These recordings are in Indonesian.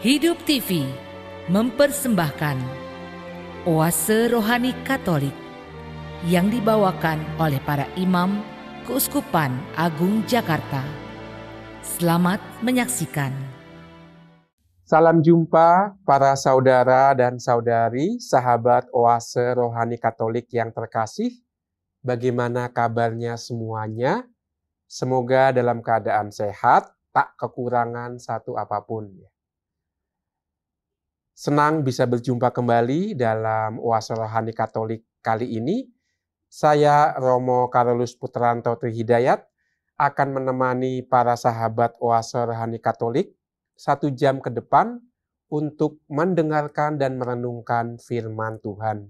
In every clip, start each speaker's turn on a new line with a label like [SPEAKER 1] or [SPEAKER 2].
[SPEAKER 1] Hidup TV mempersembahkan Oase Rohani Katolik yang dibawakan oleh para imam Keuskupan Agung Jakarta. Selamat menyaksikan. Salam jumpa para saudara dan saudari, sahabat Oase Rohani Katolik yang terkasih. Bagaimana kabarnya semuanya? Semoga dalam keadaan sehat, tak kekurangan satu apapun. Senang bisa berjumpa kembali dalam Oase Rohani Katolik kali ini. Saya Romo Karolus Putranto Trihidayat akan menemani para sahabat Oase Rohani Katolik satu jam ke depan untuk mendengarkan dan merenungkan firman Tuhan.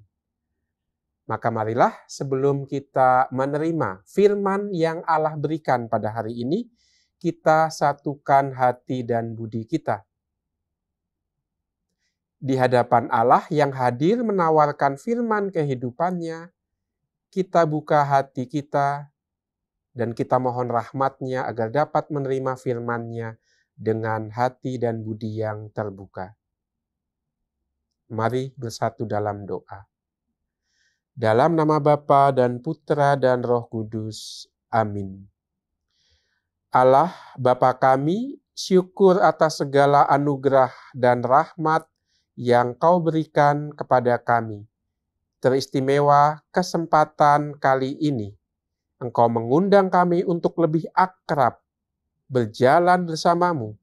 [SPEAKER 1] Maka marilah sebelum kita menerima firman yang Allah berikan pada hari ini, kita satukan hati dan budi kita di hadapan Allah yang hadir menawarkan firman kehidupannya, kita buka hati kita dan kita mohon rahmatnya agar dapat menerima firmannya dengan hati dan budi yang terbuka. Mari bersatu dalam doa. Dalam nama Bapa dan Putra dan Roh Kudus. Amin. Allah, Bapa kami, syukur atas segala anugerah dan rahmat yang kau berikan kepada kami. Teristimewa kesempatan kali ini, engkau mengundang kami untuk lebih akrab berjalan bersamamu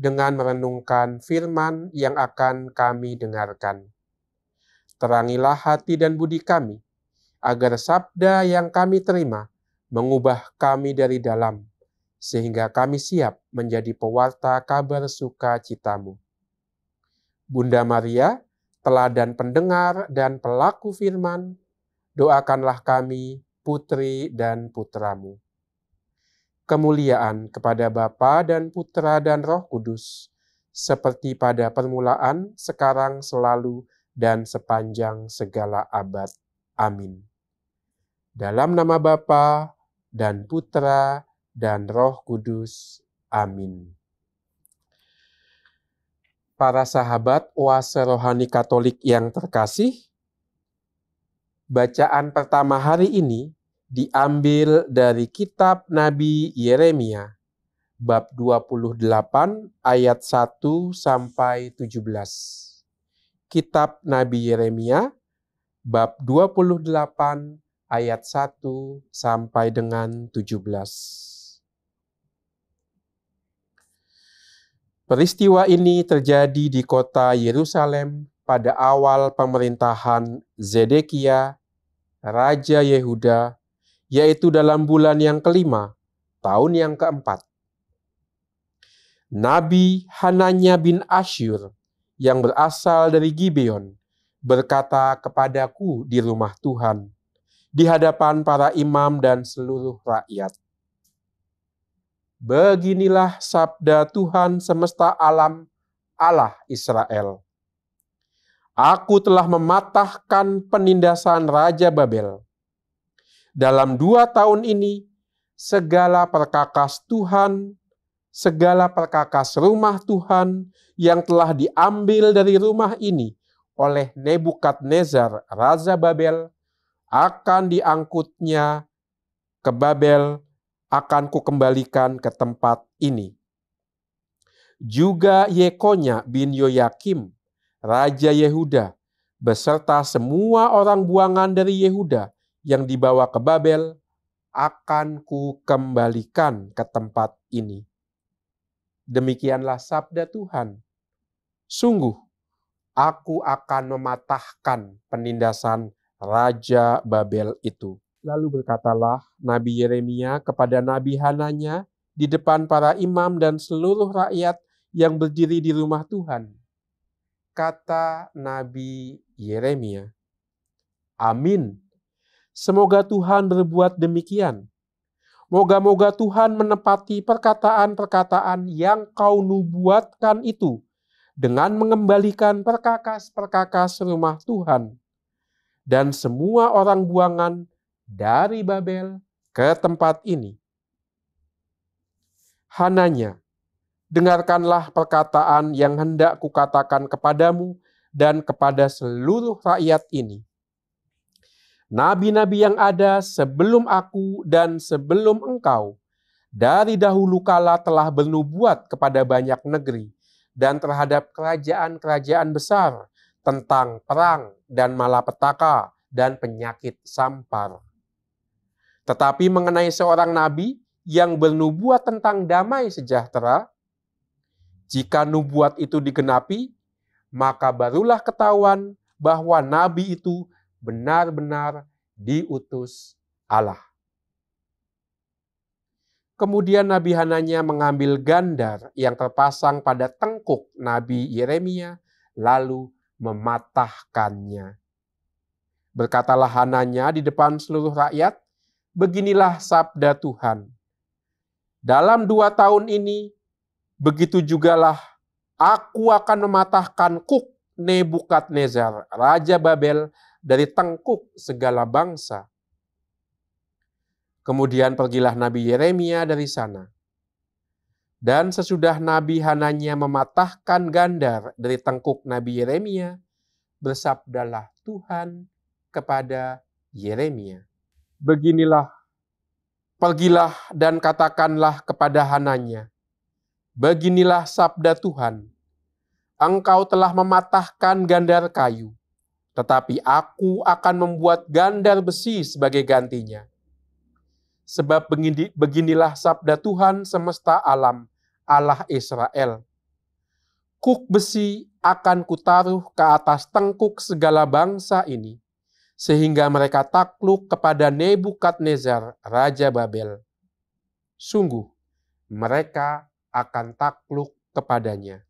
[SPEAKER 1] dengan merenungkan firman yang akan kami dengarkan. Terangilah hati dan budi kami, agar sabda yang kami terima mengubah kami dari dalam, sehingga kami siap menjadi pewarta kabar sukacitamu. Bunda Maria, teladan pendengar dan pelaku firman, doakanlah kami, putri dan putramu. Kemuliaan kepada Bapa dan Putra dan Roh Kudus, seperti pada permulaan, sekarang, selalu, dan sepanjang segala abad. Amin. Dalam nama Bapa dan Putra dan Roh Kudus. Amin para sahabat oase rohani Katolik yang terkasih, bacaan pertama hari ini diambil dari kitab Nabi Yeremia bab 28 ayat 1 sampai 17. Kitab Nabi Yeremia bab 28 ayat 1 sampai dengan 17. Peristiwa ini terjadi di kota Yerusalem pada awal pemerintahan Zedekia, Raja Yehuda, yaitu dalam bulan yang kelima, tahun yang keempat. Nabi Hananya bin Asyur yang berasal dari Gibeon berkata kepadaku di rumah Tuhan, di hadapan para imam dan seluruh rakyat. Beginilah sabda Tuhan semesta alam, Allah Israel. Aku telah mematahkan penindasan Raja Babel. Dalam dua tahun ini, segala perkakas Tuhan, segala perkakas rumah Tuhan yang telah diambil dari rumah ini oleh Nebukadnezar, Raja Babel, akan diangkutnya ke Babel akan kukembalikan ke tempat ini. Juga Yekonya bin Yoyakim, Raja Yehuda, beserta semua orang buangan dari Yehuda yang dibawa ke Babel, akan kukembalikan ke tempat ini. Demikianlah sabda Tuhan. Sungguh, aku akan mematahkan penindasan Raja Babel itu. Lalu berkatalah Nabi Yeremia kepada Nabi Hananya di depan para imam dan seluruh rakyat yang berdiri di rumah Tuhan. Kata Nabi Yeremia, Amin. Semoga Tuhan berbuat demikian. Moga-moga Tuhan menepati perkataan-perkataan yang kau nubuatkan itu dengan mengembalikan perkakas-perkakas rumah Tuhan. Dan semua orang buangan dari Babel ke tempat ini. Hananya, dengarkanlah perkataan yang hendak kukatakan kepadamu dan kepada seluruh rakyat ini. Nabi-nabi yang ada sebelum aku dan sebelum engkau, dari dahulu kala telah bernubuat kepada banyak negeri dan terhadap kerajaan-kerajaan besar tentang perang dan malapetaka dan penyakit sampar tetapi mengenai seorang nabi yang bernubuat tentang damai sejahtera, jika nubuat itu digenapi, maka barulah ketahuan bahwa nabi itu benar-benar diutus Allah. Kemudian Nabi Hananya mengambil gandar yang terpasang pada tengkuk Nabi Yeremia, lalu mematahkannya. Berkatalah Hananya di depan seluruh rakyat, beginilah sabda Tuhan. Dalam dua tahun ini, begitu jugalah aku akan mematahkan kuk Nebukadnezar, Raja Babel, dari tengkuk segala bangsa. Kemudian pergilah Nabi Yeremia dari sana. Dan sesudah Nabi Hananya mematahkan gandar dari tengkuk Nabi Yeremia, bersabdalah Tuhan kepada Yeremia. Beginilah, pergilah dan katakanlah kepada Hananya, Beginilah sabda Tuhan, engkau telah mematahkan gandar kayu, tetapi aku akan membuat gandar besi sebagai gantinya. Sebab beginilah sabda Tuhan semesta alam, Allah Israel. Kuk besi akan kutaruh ke atas tengkuk segala bangsa ini, sehingga mereka takluk kepada Nebukadnezar, Raja Babel. Sungguh, mereka akan takluk kepadanya.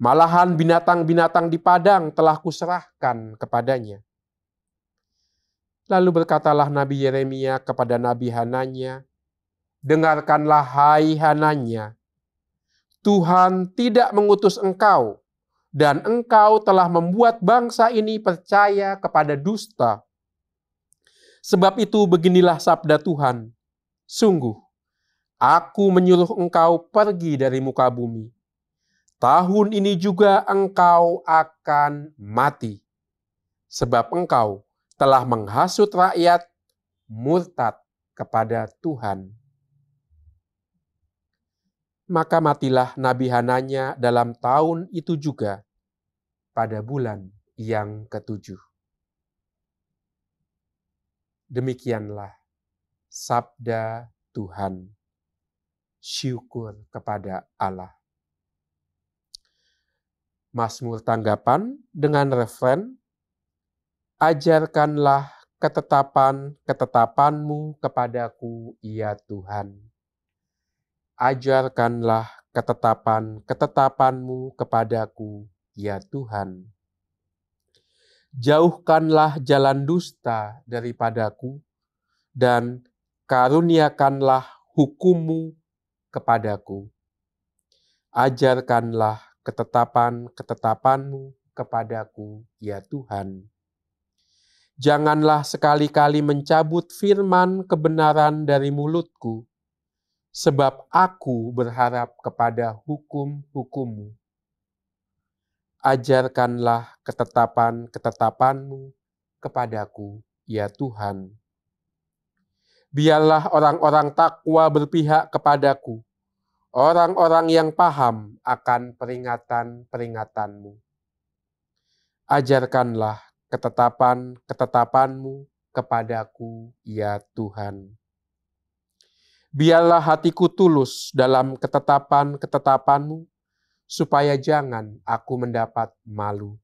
[SPEAKER 1] Malahan binatang-binatang di padang telah kuserahkan kepadanya. Lalu berkatalah Nabi Yeremia kepada Nabi Hananya, Dengarkanlah hai Hananya, Tuhan tidak mengutus engkau dan engkau telah membuat bangsa ini percaya kepada dusta. Sebab itu beginilah sabda Tuhan, sungguh, aku menyuruh engkau pergi dari muka bumi. Tahun ini juga engkau akan mati, sebab engkau telah menghasut rakyat murtad kepada Tuhan maka matilah Nabi Hananya dalam tahun itu juga pada bulan yang ketujuh. Demikianlah sabda Tuhan. Syukur kepada Allah. Masmur tanggapan dengan referen Ajarkanlah ketetapan-ketetapanmu kepadaku, ya Tuhan ajarkanlah ketetapan-ketetapanmu kepadaku, ya Tuhan. Jauhkanlah jalan dusta daripadaku, dan karuniakanlah hukummu kepadaku. Ajarkanlah ketetapan-ketetapanmu kepadaku, ya Tuhan. Janganlah sekali-kali mencabut firman kebenaran dari mulutku, sebab aku berharap kepada hukum-hukummu. Ajarkanlah ketetapan-ketetapanmu kepadaku, ya Tuhan. Biarlah orang-orang takwa berpihak kepadaku, orang-orang yang paham akan peringatan-peringatanmu. Ajarkanlah ketetapan-ketetapanmu kepadaku, ya Tuhan Biarlah hatiku tulus dalam ketetapan-ketetapanmu, supaya jangan aku mendapat malu.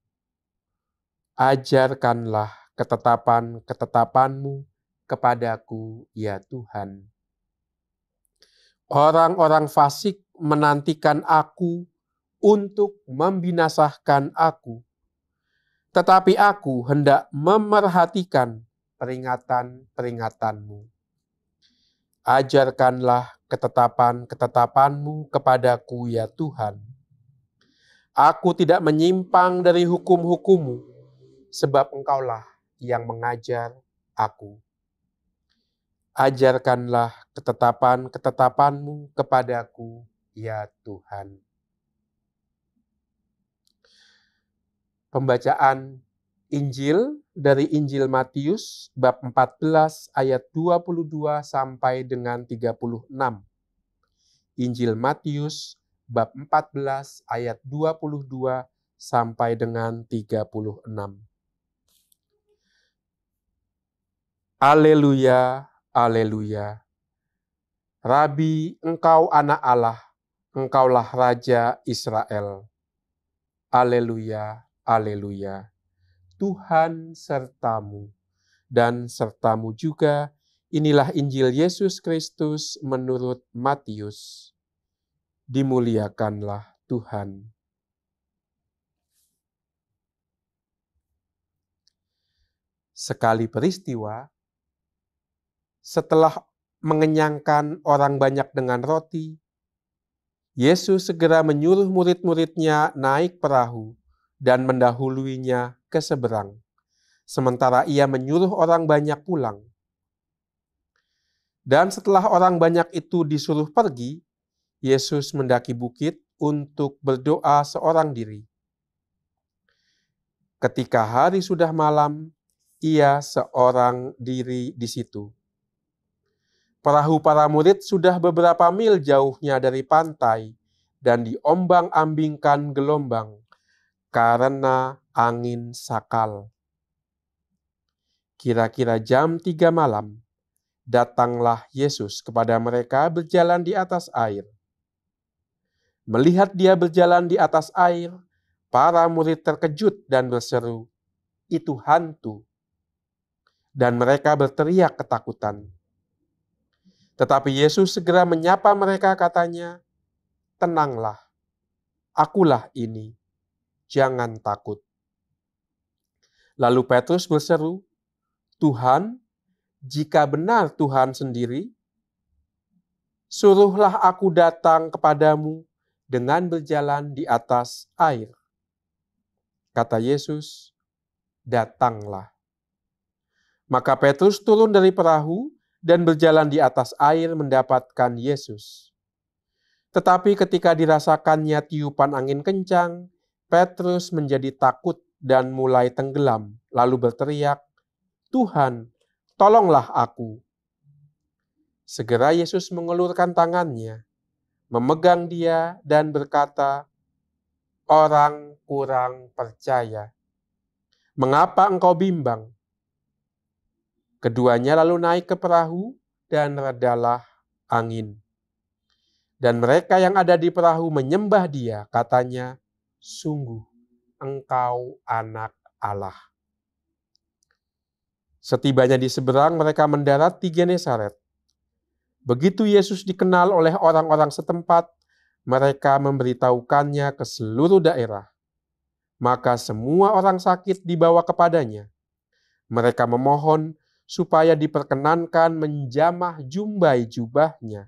[SPEAKER 1] Ajarkanlah ketetapan-ketetapanmu kepadaku, ya Tuhan. Orang-orang fasik menantikan aku untuk membinasahkan aku, tetapi aku hendak memerhatikan peringatan-peringatanmu ajarkanlah ketetapan-ketetapanmu kepadaku ya Tuhan. Aku tidak menyimpang dari hukum-hukumu, sebab engkaulah yang mengajar aku. Ajarkanlah ketetapan-ketetapanmu kepadaku ya Tuhan. Pembacaan Injil dari Injil Matius bab 14 ayat 22 sampai dengan 36. Injil Matius bab 14 ayat 22 sampai dengan 36. Aleluya, aleluya. Rabi, engkau anak Allah, engkaulah Raja Israel. Aleluya, aleluya. Tuhan sertamu, dan sertamu juga. Inilah Injil Yesus Kristus menurut Matius. Dimuliakanlah Tuhan. Sekali peristiwa, setelah mengenyangkan orang banyak dengan roti, Yesus segera menyuruh murid-muridnya naik perahu dan mendahuluinya ke seberang, sementara ia menyuruh orang banyak pulang. Dan setelah orang banyak itu disuruh pergi, Yesus mendaki bukit untuk berdoa seorang diri. Ketika hari sudah malam, ia seorang diri di situ. Perahu para murid sudah beberapa mil jauhnya dari pantai dan diombang-ambingkan gelombang karena angin sakal. Kira-kira jam tiga malam, datanglah Yesus kepada mereka berjalan di atas air. Melihat dia berjalan di atas air, para murid terkejut dan berseru, "Itu hantu!" Dan mereka berteriak ketakutan. Tetapi Yesus segera menyapa mereka, katanya, "Tenanglah, akulah ini jangan takut. Lalu Petrus berseru, Tuhan, jika benar Tuhan sendiri, suruhlah aku datang kepadamu dengan berjalan di atas air. Kata Yesus, datanglah. Maka Petrus turun dari perahu dan berjalan di atas air mendapatkan Yesus. Tetapi ketika dirasakannya tiupan angin kencang Petrus menjadi takut dan mulai tenggelam, lalu berteriak, "Tuhan, tolonglah aku!" Segera Yesus mengelurkan tangannya, memegang dia, dan berkata, "Orang kurang percaya. Mengapa engkau bimbang?" Keduanya lalu naik ke perahu, dan redalah angin. Dan mereka yang ada di perahu menyembah dia, katanya, sungguh engkau anak Allah. Setibanya di seberang mereka mendarat di Genesaret. Begitu Yesus dikenal oleh orang-orang setempat, mereka memberitahukannya ke seluruh daerah. Maka semua orang sakit dibawa kepadanya. Mereka memohon supaya diperkenankan menjamah jumbai jubahnya.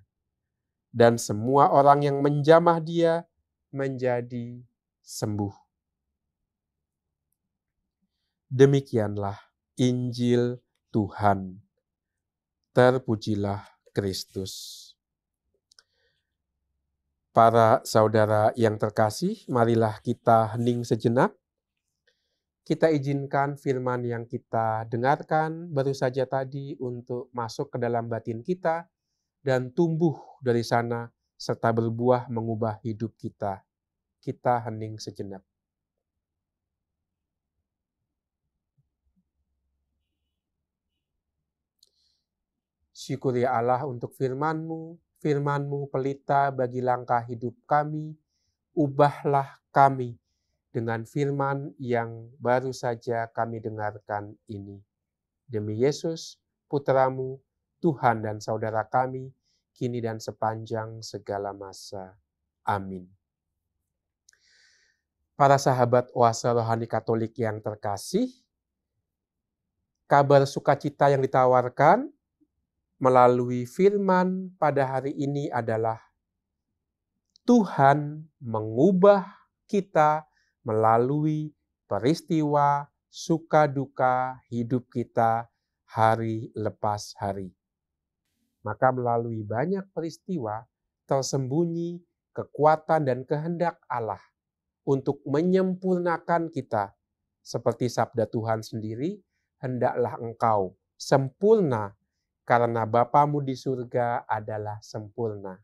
[SPEAKER 1] Dan semua orang yang menjamah dia menjadi sembuh. Demikianlah Injil Tuhan. Terpujilah Kristus. Para saudara yang terkasih, marilah kita hening sejenak. Kita izinkan firman yang kita dengarkan baru saja tadi untuk masuk ke dalam batin kita dan tumbuh dari sana serta berbuah mengubah hidup kita kita hening sejenak. Syukuri Allah untuk firman-Mu, firman-Mu pelita bagi langkah hidup kami, ubahlah kami dengan firman yang baru saja kami dengarkan ini. Demi Yesus, Putramu, Tuhan dan Saudara kami, kini dan sepanjang segala masa. Amin. Para sahabat oase rohani Katolik yang terkasih, kabar sukacita yang ditawarkan melalui firman pada hari ini adalah Tuhan mengubah kita melalui peristiwa suka duka hidup kita hari lepas hari. Maka melalui banyak peristiwa tersembunyi kekuatan dan kehendak Allah – untuk menyempurnakan kita. Seperti sabda Tuhan sendiri, hendaklah engkau sempurna karena Bapamu di surga adalah sempurna.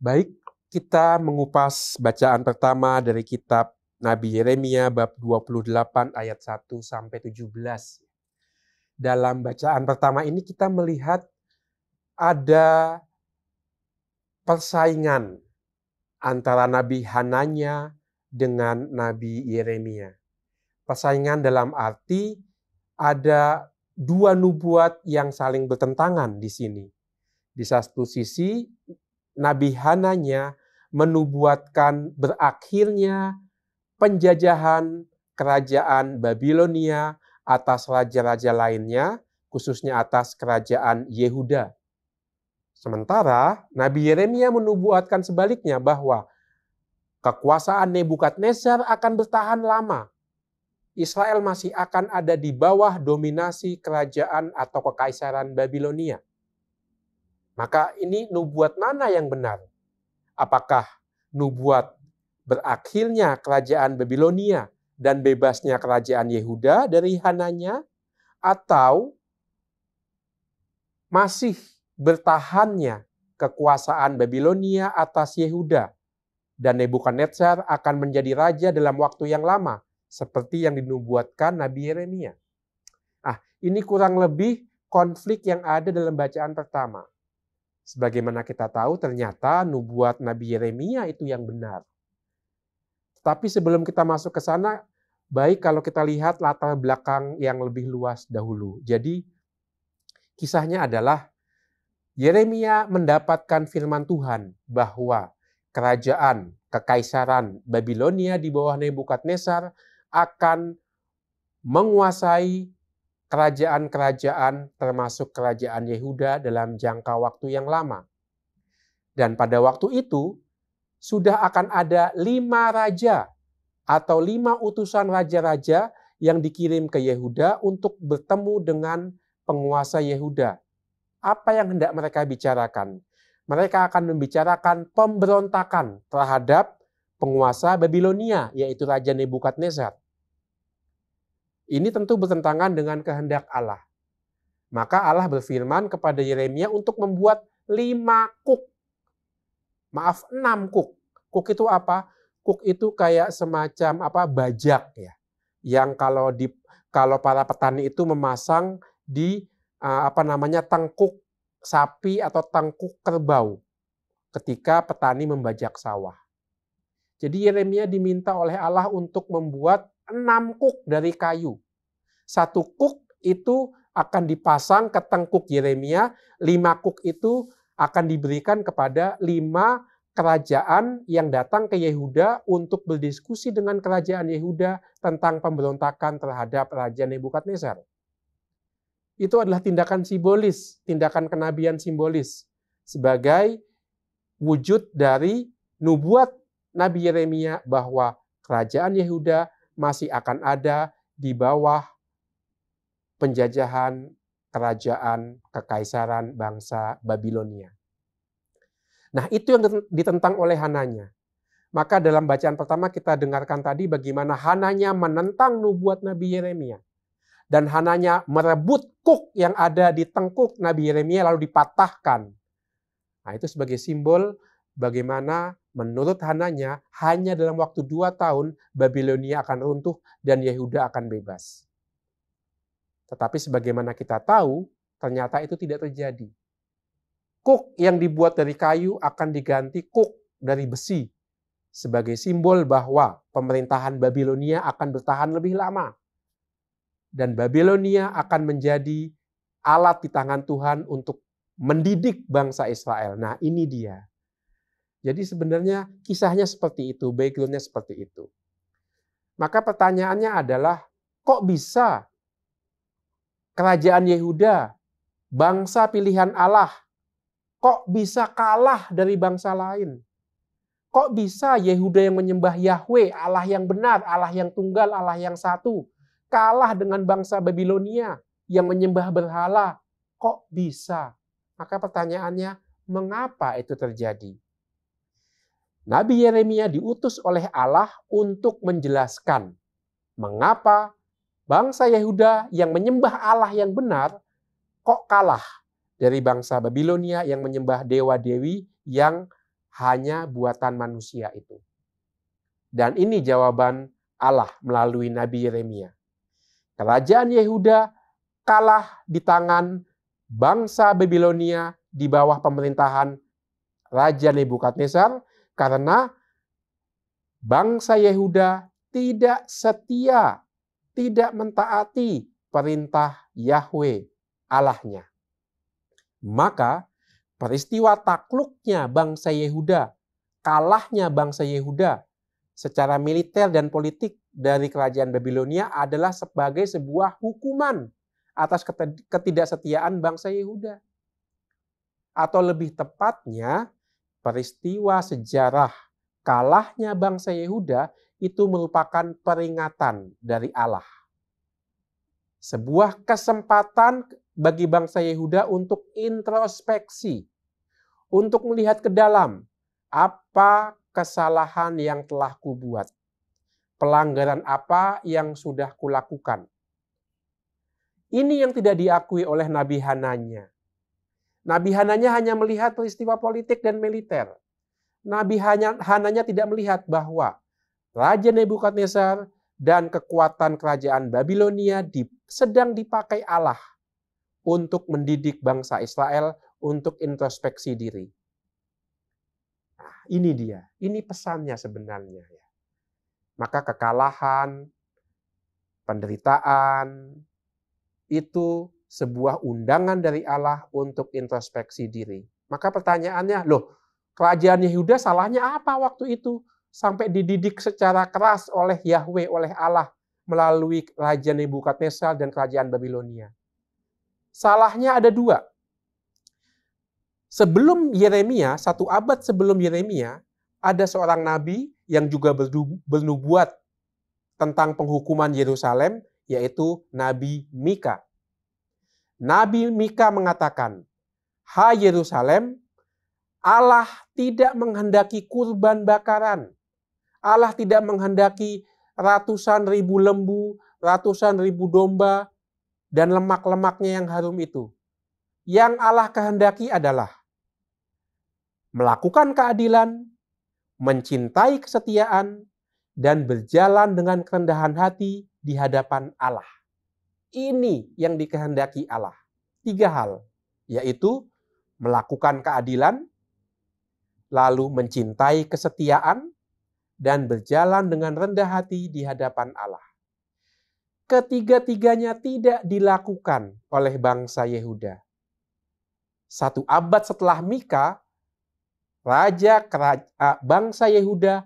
[SPEAKER 1] Baik, kita mengupas bacaan pertama dari kitab Nabi Yeremia bab 28 ayat 1 sampai 17. Dalam bacaan pertama ini kita melihat ada persaingan antara Nabi Hananya dengan Nabi Yeremia. Persaingan dalam arti ada dua nubuat yang saling bertentangan di sini. Di satu sisi, Nabi Hananya menubuatkan berakhirnya penjajahan kerajaan Babilonia atas raja-raja lainnya, khususnya atas kerajaan Yehuda. Sementara Nabi Yeremia menubuatkan sebaliknya bahwa kekuasaan Nebukadnezar akan bertahan lama. Israel masih akan ada di bawah dominasi kerajaan atau kekaisaran Babilonia. Maka ini nubuat mana yang benar? Apakah nubuat berakhirnya kerajaan Babilonia dan bebasnya kerajaan Yehuda dari Hananya atau masih bertahannya kekuasaan Babilonia atas Yehuda dan Nebukadnezar akan menjadi raja dalam waktu yang lama seperti yang dinubuatkan Nabi Yeremia. Ah, ini kurang lebih konflik yang ada dalam bacaan pertama. Sebagaimana kita tahu ternyata nubuat Nabi Yeremia itu yang benar. Tapi sebelum kita masuk ke sana, baik kalau kita lihat latar belakang yang lebih luas dahulu. Jadi kisahnya adalah Yeremia mendapatkan firman Tuhan bahwa kerajaan kekaisaran Babilonia di bawah Nebukadnezar akan menguasai kerajaan-kerajaan termasuk kerajaan Yehuda dalam jangka waktu yang lama. Dan pada waktu itu sudah akan ada lima raja atau lima utusan raja-raja yang dikirim ke Yehuda untuk bertemu dengan penguasa Yehuda apa yang hendak mereka bicarakan. Mereka akan membicarakan pemberontakan terhadap penguasa Babilonia, yaitu Raja Nebukadnezar. Ini tentu bertentangan dengan kehendak Allah. Maka Allah berfirman kepada Yeremia untuk membuat lima kuk. Maaf, enam kuk. Kuk itu apa? Kuk itu kayak semacam apa bajak ya. Yang kalau di kalau para petani itu memasang di Eh, apa namanya tengkuk sapi atau tengkuk kerbau ketika petani membajak sawah. Jadi Yeremia diminta oleh Allah untuk membuat enam kuk dari kayu. Satu kuk itu akan dipasang ke tengkuk Yeremia, lima kuk itu akan diberikan kepada lima kerajaan yang datang ke Yehuda untuk berdiskusi dengan kerajaan Yehuda tentang pemberontakan terhadap Raja Nebukadnezar itu adalah tindakan simbolis, tindakan kenabian simbolis sebagai wujud dari nubuat Nabi Yeremia bahwa kerajaan Yehuda masih akan ada di bawah penjajahan kerajaan kekaisaran bangsa Babilonia. Nah, itu yang ditentang oleh Hananya. Maka dalam bacaan pertama kita dengarkan tadi bagaimana Hananya menentang nubuat Nabi Yeremia dan Hananya merebut kuk yang ada di tengkuk Nabi Yeremia lalu dipatahkan. Nah itu sebagai simbol bagaimana menurut Hananya hanya dalam waktu dua tahun Babilonia akan runtuh dan Yehuda akan bebas. Tetapi sebagaimana kita tahu ternyata itu tidak terjadi. Kuk yang dibuat dari kayu akan diganti kuk dari besi sebagai simbol bahwa pemerintahan Babilonia akan bertahan lebih lama dan Babilonia akan menjadi alat di tangan Tuhan untuk mendidik bangsa Israel. Nah, ini dia. Jadi sebenarnya kisahnya seperti itu, backgroundnya seperti itu. Maka pertanyaannya adalah, kok bisa kerajaan Yehuda, bangsa pilihan Allah, kok bisa kalah dari bangsa lain? Kok bisa Yehuda yang menyembah Yahweh, Allah yang benar, Allah yang tunggal, Allah yang satu, kalah dengan bangsa Babilonia yang menyembah berhala. Kok bisa? Maka pertanyaannya, mengapa itu terjadi? Nabi Yeremia diutus oleh Allah untuk menjelaskan mengapa bangsa Yehuda yang menyembah Allah yang benar kok kalah dari bangsa Babilonia yang menyembah dewa-dewi yang hanya buatan manusia itu. Dan ini jawaban Allah melalui Nabi Yeremia. Kerajaan Yehuda kalah di tangan bangsa Babilonia di bawah pemerintahan Raja Nebukadnezar karena bangsa Yehuda tidak setia, tidak mentaati perintah Yahweh Allahnya. Maka peristiwa takluknya bangsa Yehuda, kalahnya bangsa Yehuda secara militer dan politik dari kerajaan Babilonia adalah sebagai sebuah hukuman atas ketidaksetiaan bangsa Yehuda. Atau lebih tepatnya, peristiwa sejarah kalahnya bangsa Yehuda itu merupakan peringatan dari Allah. Sebuah kesempatan bagi bangsa Yehuda untuk introspeksi, untuk melihat ke dalam apa kesalahan yang telah kubuat pelanggaran apa yang sudah kulakukan. Ini yang tidak diakui oleh Nabi Hananya. Nabi Hananya hanya melihat peristiwa politik dan militer. Nabi Hananya tidak melihat bahwa Raja Nebukadnezar dan kekuatan kerajaan Babilonia sedang dipakai Allah untuk mendidik bangsa Israel untuk introspeksi diri. Nah, ini dia, ini pesannya sebenarnya ya maka kekalahan, penderitaan itu sebuah undangan dari Allah untuk introspeksi diri. Maka pertanyaannya, loh, kerajaan Yehuda salahnya apa waktu itu? Sampai dididik secara keras oleh Yahweh, oleh Allah melalui Raja Nebukadnezar dan kerajaan Babilonia. Salahnya ada dua. Sebelum Yeremia, satu abad sebelum Yeremia, ada seorang nabi yang juga bernubuat tentang penghukuman Yerusalem, yaitu Nabi Mika. Nabi Mika mengatakan, "Hai Yerusalem, Allah tidak menghendaki kurban bakaran. Allah tidak menghendaki ratusan ribu lembu, ratusan ribu domba, dan lemak-lemaknya yang harum itu. Yang Allah kehendaki adalah melakukan keadilan, mencintai kesetiaan, dan berjalan dengan kerendahan hati di hadapan Allah. Ini yang dikehendaki Allah. Tiga hal, yaitu melakukan keadilan, lalu mencintai kesetiaan, dan berjalan dengan rendah hati di hadapan Allah. Ketiga-tiganya tidak dilakukan oleh bangsa Yehuda. Satu abad setelah Mika, raja bangsa Yehuda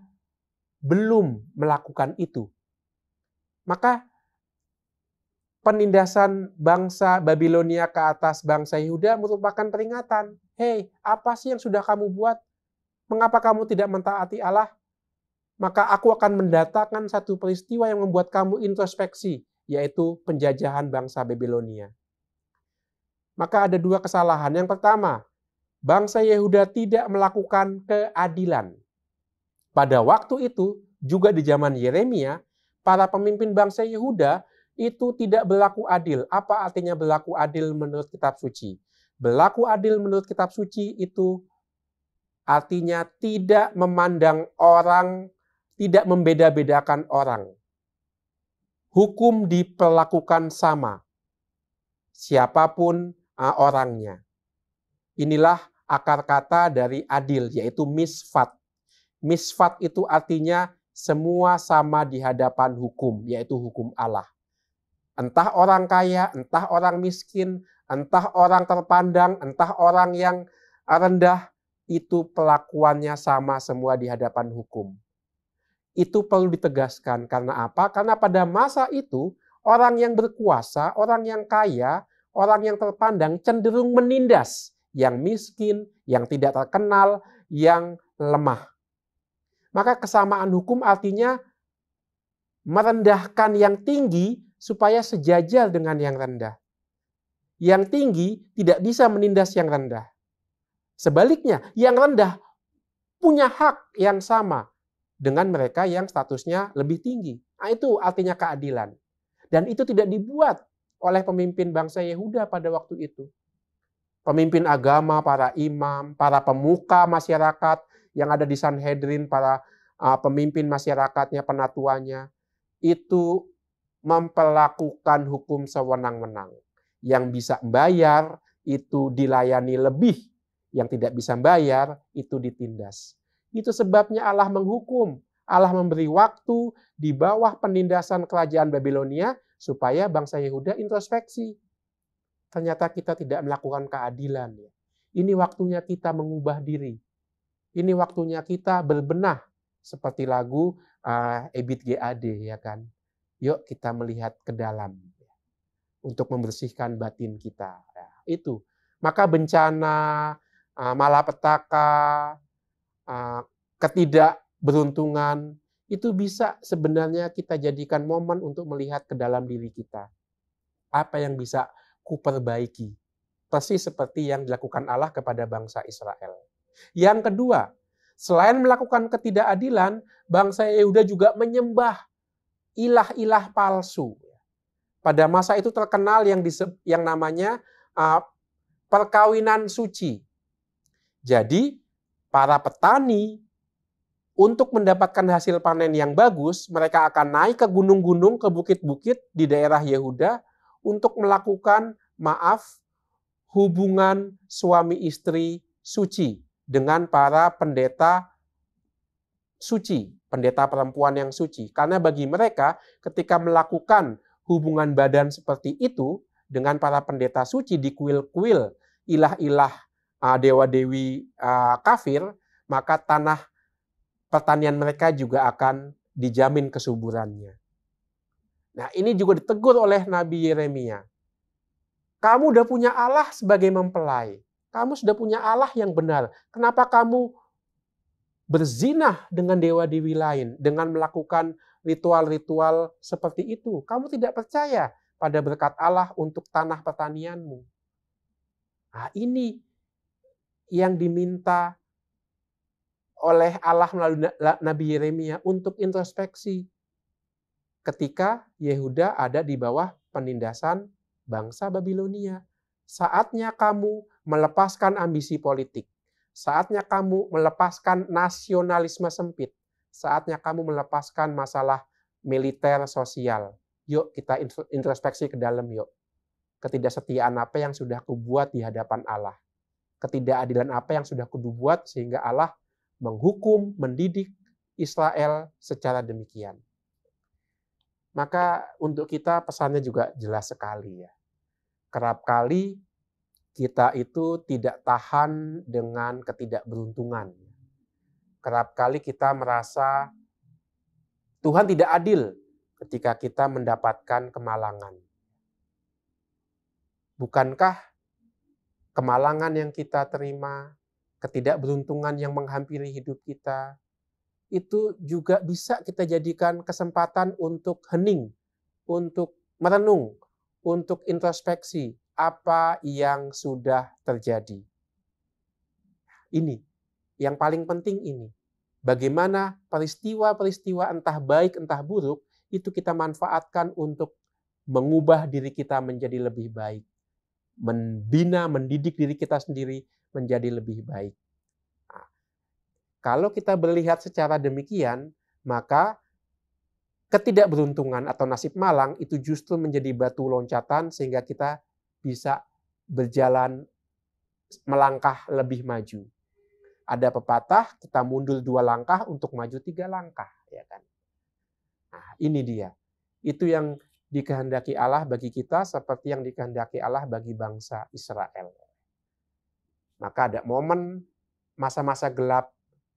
[SPEAKER 1] belum melakukan itu. Maka penindasan bangsa Babilonia ke atas bangsa Yehuda merupakan peringatan. Hei, apa sih yang sudah kamu buat? Mengapa kamu tidak mentaati Allah? Maka aku akan mendatangkan satu peristiwa yang membuat kamu introspeksi, yaitu penjajahan bangsa Babilonia. Maka ada dua kesalahan. Yang pertama, bangsa Yehuda tidak melakukan keadilan. Pada waktu itu, juga di zaman Yeremia, para pemimpin bangsa Yehuda itu tidak berlaku adil. Apa artinya berlaku adil menurut kitab suci? Berlaku adil menurut kitab suci itu artinya tidak memandang orang, tidak membeda-bedakan orang. Hukum diperlakukan sama, siapapun ah, orangnya. Inilah akar kata dari adil, yaitu misfat. Misfat itu artinya semua sama di hadapan hukum, yaitu hukum Allah. Entah orang kaya, entah orang miskin, entah orang terpandang, entah orang yang rendah, itu pelakuannya sama semua di hadapan hukum. Itu perlu ditegaskan. Karena apa? Karena pada masa itu, orang yang berkuasa, orang yang kaya, orang yang terpandang cenderung menindas yang miskin, yang tidak terkenal, yang lemah. Maka kesamaan hukum artinya merendahkan yang tinggi supaya sejajar dengan yang rendah. Yang tinggi tidak bisa menindas yang rendah. Sebaliknya, yang rendah punya hak yang sama dengan mereka yang statusnya lebih tinggi. Nah, itu artinya keadilan. Dan itu tidak dibuat oleh pemimpin bangsa Yehuda pada waktu itu pemimpin agama, para imam, para pemuka masyarakat yang ada di Sanhedrin, para uh, pemimpin masyarakatnya, penatuannya, itu memperlakukan hukum sewenang-wenang. Yang bisa membayar itu dilayani lebih, yang tidak bisa membayar itu ditindas. Itu sebabnya Allah menghukum. Allah memberi waktu di bawah penindasan kerajaan Babilonia supaya bangsa Yehuda introspeksi ternyata kita tidak melakukan keadilan. Ya. Ini waktunya kita mengubah diri. Ini waktunya kita berbenah seperti lagu uh, Ebit GAD ya kan. Yuk kita melihat ke dalam ya, untuk membersihkan batin kita. Ya, itu. Maka bencana, uh, malapetaka, uh, ketidakberuntungan itu bisa sebenarnya kita jadikan momen untuk melihat ke dalam diri kita. Apa yang bisa kuperbaiki. Persis seperti yang dilakukan Allah kepada bangsa Israel. Yang kedua, selain melakukan ketidakadilan, bangsa Yehuda juga menyembah ilah-ilah palsu. Pada masa itu terkenal yang yang namanya uh, perkawinan suci. Jadi para petani untuk mendapatkan hasil panen yang bagus, mereka akan naik ke gunung-gunung, ke bukit-bukit di daerah Yehuda untuk melakukan maaf hubungan suami istri suci dengan para pendeta suci, pendeta perempuan yang suci. Karena bagi mereka ketika melakukan hubungan badan seperti itu dengan para pendeta suci di kuil-kuil ilah-ilah ah, dewa-dewi ah, kafir, maka tanah pertanian mereka juga akan dijamin kesuburannya. Nah ini juga ditegur oleh Nabi Yeremia. Kamu sudah punya Allah sebagai mempelai. Kamu sudah punya Allah yang benar. Kenapa kamu berzinah dengan dewa-dewi lain dengan melakukan ritual-ritual seperti itu? Kamu tidak percaya pada berkat Allah untuk tanah pertanianmu. Nah, ini yang diminta oleh Allah melalui Nabi Yeremia untuk introspeksi ketika Yehuda ada di bawah penindasan bangsa Babilonia. Saatnya kamu melepaskan ambisi politik. Saatnya kamu melepaskan nasionalisme sempit. Saatnya kamu melepaskan masalah militer sosial. Yuk kita introspeksi ke dalam yuk. Ketidaksetiaan apa yang sudah kubuat di hadapan Allah. Ketidakadilan apa yang sudah kubuat sehingga Allah menghukum, mendidik Israel secara demikian. Maka untuk kita pesannya juga jelas sekali ya. Kerap kali kita itu tidak tahan dengan ketidakberuntungan. Kerap kali kita merasa Tuhan tidak adil ketika kita mendapatkan kemalangan. Bukankah kemalangan yang kita terima, ketidakberuntungan yang menghampiri hidup kita, itu juga bisa kita jadikan kesempatan untuk hening, untuk merenung, untuk introspeksi apa yang sudah terjadi. Ini yang paling penting ini. Bagaimana peristiwa-peristiwa entah baik entah buruk itu kita manfaatkan untuk mengubah diri kita menjadi lebih baik, membina, mendidik diri kita sendiri menjadi lebih baik. Kalau kita melihat secara demikian, maka ketidakberuntungan atau nasib malang itu justru menjadi batu loncatan sehingga kita bisa berjalan melangkah lebih maju. Ada pepatah, kita mundur dua langkah untuk maju tiga langkah, ya kan? Nah, ini dia. Itu yang dikehendaki Allah bagi kita seperti yang dikehendaki Allah bagi bangsa Israel. Maka ada momen masa-masa gelap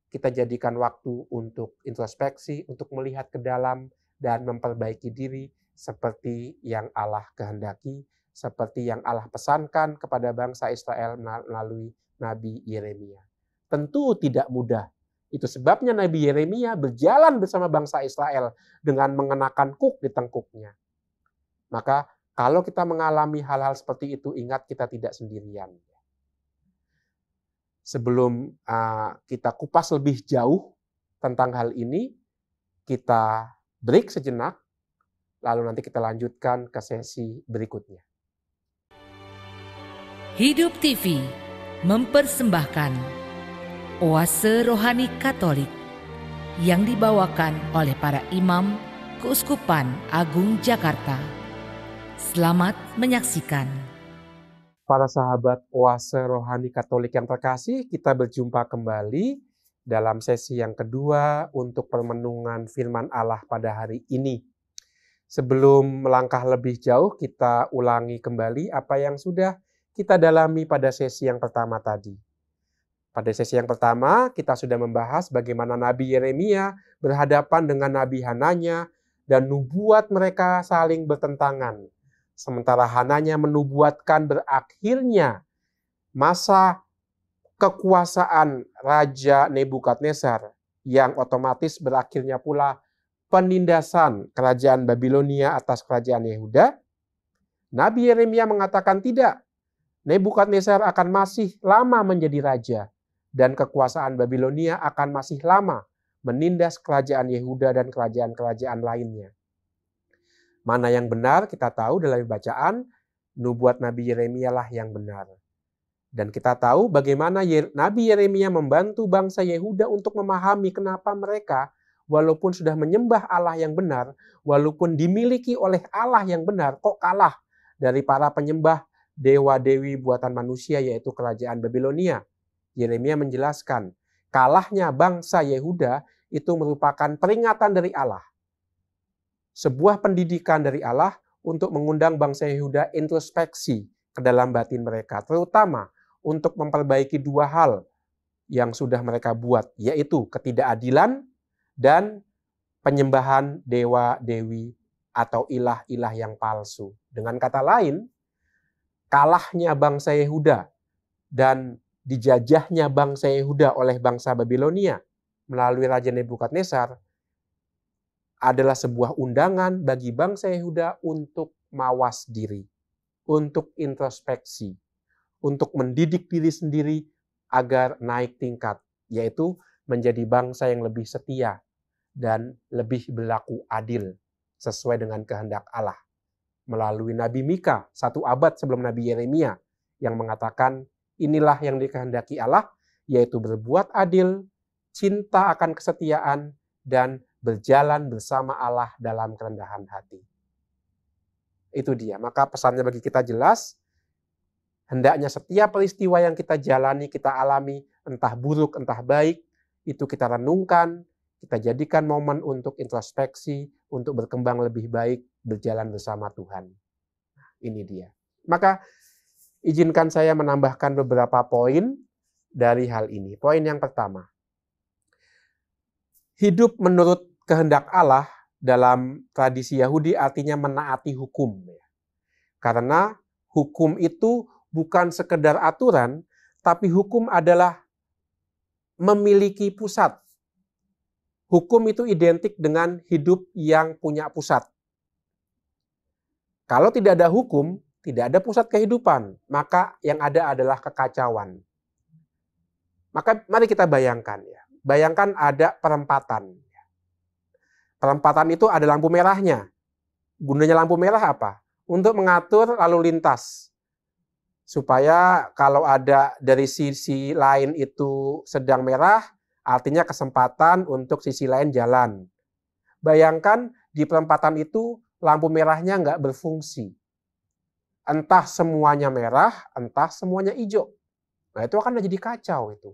[SPEAKER 1] kita jadikan waktu untuk introspeksi, untuk melihat ke dalam dan memperbaiki diri seperti yang Allah kehendaki, seperti yang Allah pesankan kepada bangsa Israel melalui Nabi Yeremia. Tentu tidak mudah. Itu sebabnya Nabi Yeremia berjalan bersama bangsa Israel dengan mengenakan kuk di tengkuknya. Maka kalau kita mengalami hal-hal seperti itu, ingat kita tidak sendirian sebelum uh, kita kupas lebih jauh tentang hal ini, kita break sejenak, lalu nanti kita lanjutkan ke sesi berikutnya. Hidup TV mempersembahkan Oase Rohani Katolik yang dibawakan oleh para imam Keuskupan Agung Jakarta. Selamat menyaksikan. Para sahabat oase rohani Katolik yang terkasih, kita berjumpa kembali dalam sesi yang kedua untuk permenungan firman Allah pada hari ini. Sebelum melangkah lebih jauh, kita ulangi kembali apa yang sudah kita dalami pada sesi yang pertama tadi. Pada sesi yang pertama, kita sudah membahas bagaimana Nabi Yeremia berhadapan dengan Nabi Hananya dan nubuat mereka saling bertentangan. Sementara Hananya menubuatkan berakhirnya masa kekuasaan Raja Nebukadnezar yang otomatis berakhirnya pula penindasan kerajaan Babilonia atas kerajaan Yehuda. Nabi Yeremia mengatakan tidak, Nebukadnezar akan masih lama menjadi raja dan kekuasaan Babilonia akan masih lama menindas kerajaan Yehuda dan kerajaan-kerajaan lainnya. Mana yang benar kita tahu dalam bacaan nubuat Nabi Yeremia lah yang benar. Dan kita tahu bagaimana Nabi Yeremia membantu bangsa Yehuda untuk memahami kenapa mereka walaupun sudah menyembah Allah yang benar, walaupun dimiliki oleh Allah yang benar, kok kalah dari para penyembah dewa-dewi buatan manusia yaitu kerajaan Babilonia. Yeremia menjelaskan, kalahnya bangsa Yehuda itu merupakan peringatan dari Allah sebuah pendidikan dari Allah untuk mengundang bangsa Yehuda introspeksi ke dalam batin mereka, terutama untuk memperbaiki dua hal yang sudah mereka buat, yaitu ketidakadilan dan penyembahan dewa-dewi atau ilah-ilah yang palsu. Dengan kata lain, kalahnya bangsa Yehuda dan dijajahnya bangsa Yehuda oleh bangsa Babilonia melalui Raja Nebukadnezar adalah sebuah undangan bagi bangsa Yehuda untuk mawas diri, untuk introspeksi, untuk mendidik diri sendiri agar naik tingkat, yaitu menjadi bangsa yang lebih setia dan lebih berlaku adil sesuai dengan kehendak Allah. Melalui Nabi Mika, satu abad sebelum Nabi Yeremia, yang mengatakan inilah yang dikehendaki Allah, yaitu berbuat adil, cinta akan kesetiaan, dan berjalan bersama Allah dalam kerendahan hati. Itu dia. Maka pesannya bagi kita jelas, hendaknya setiap peristiwa yang kita jalani, kita alami, entah buruk, entah baik, itu kita renungkan, kita jadikan momen untuk introspeksi, untuk berkembang lebih baik, berjalan bersama Tuhan. Nah, ini dia. Maka izinkan saya menambahkan beberapa poin dari hal ini. Poin yang pertama, hidup menurut kehendak Allah dalam tradisi Yahudi artinya menaati hukum. Ya. Karena hukum itu bukan sekedar aturan, tapi hukum adalah memiliki pusat. Hukum itu identik dengan hidup yang punya pusat. Kalau tidak ada hukum, tidak ada pusat kehidupan, maka yang ada adalah kekacauan. Maka mari kita bayangkan ya, bayangkan ada perempatan. Perempatan itu ada lampu merahnya. Gunanya lampu merah apa? Untuk mengatur lalu lintas. Supaya kalau ada dari sisi lain itu sedang merah, artinya kesempatan untuk sisi lain jalan. Bayangkan di perempatan itu lampu merahnya nggak berfungsi. Entah semuanya merah, entah semuanya hijau. Nah itu akan jadi kacau itu.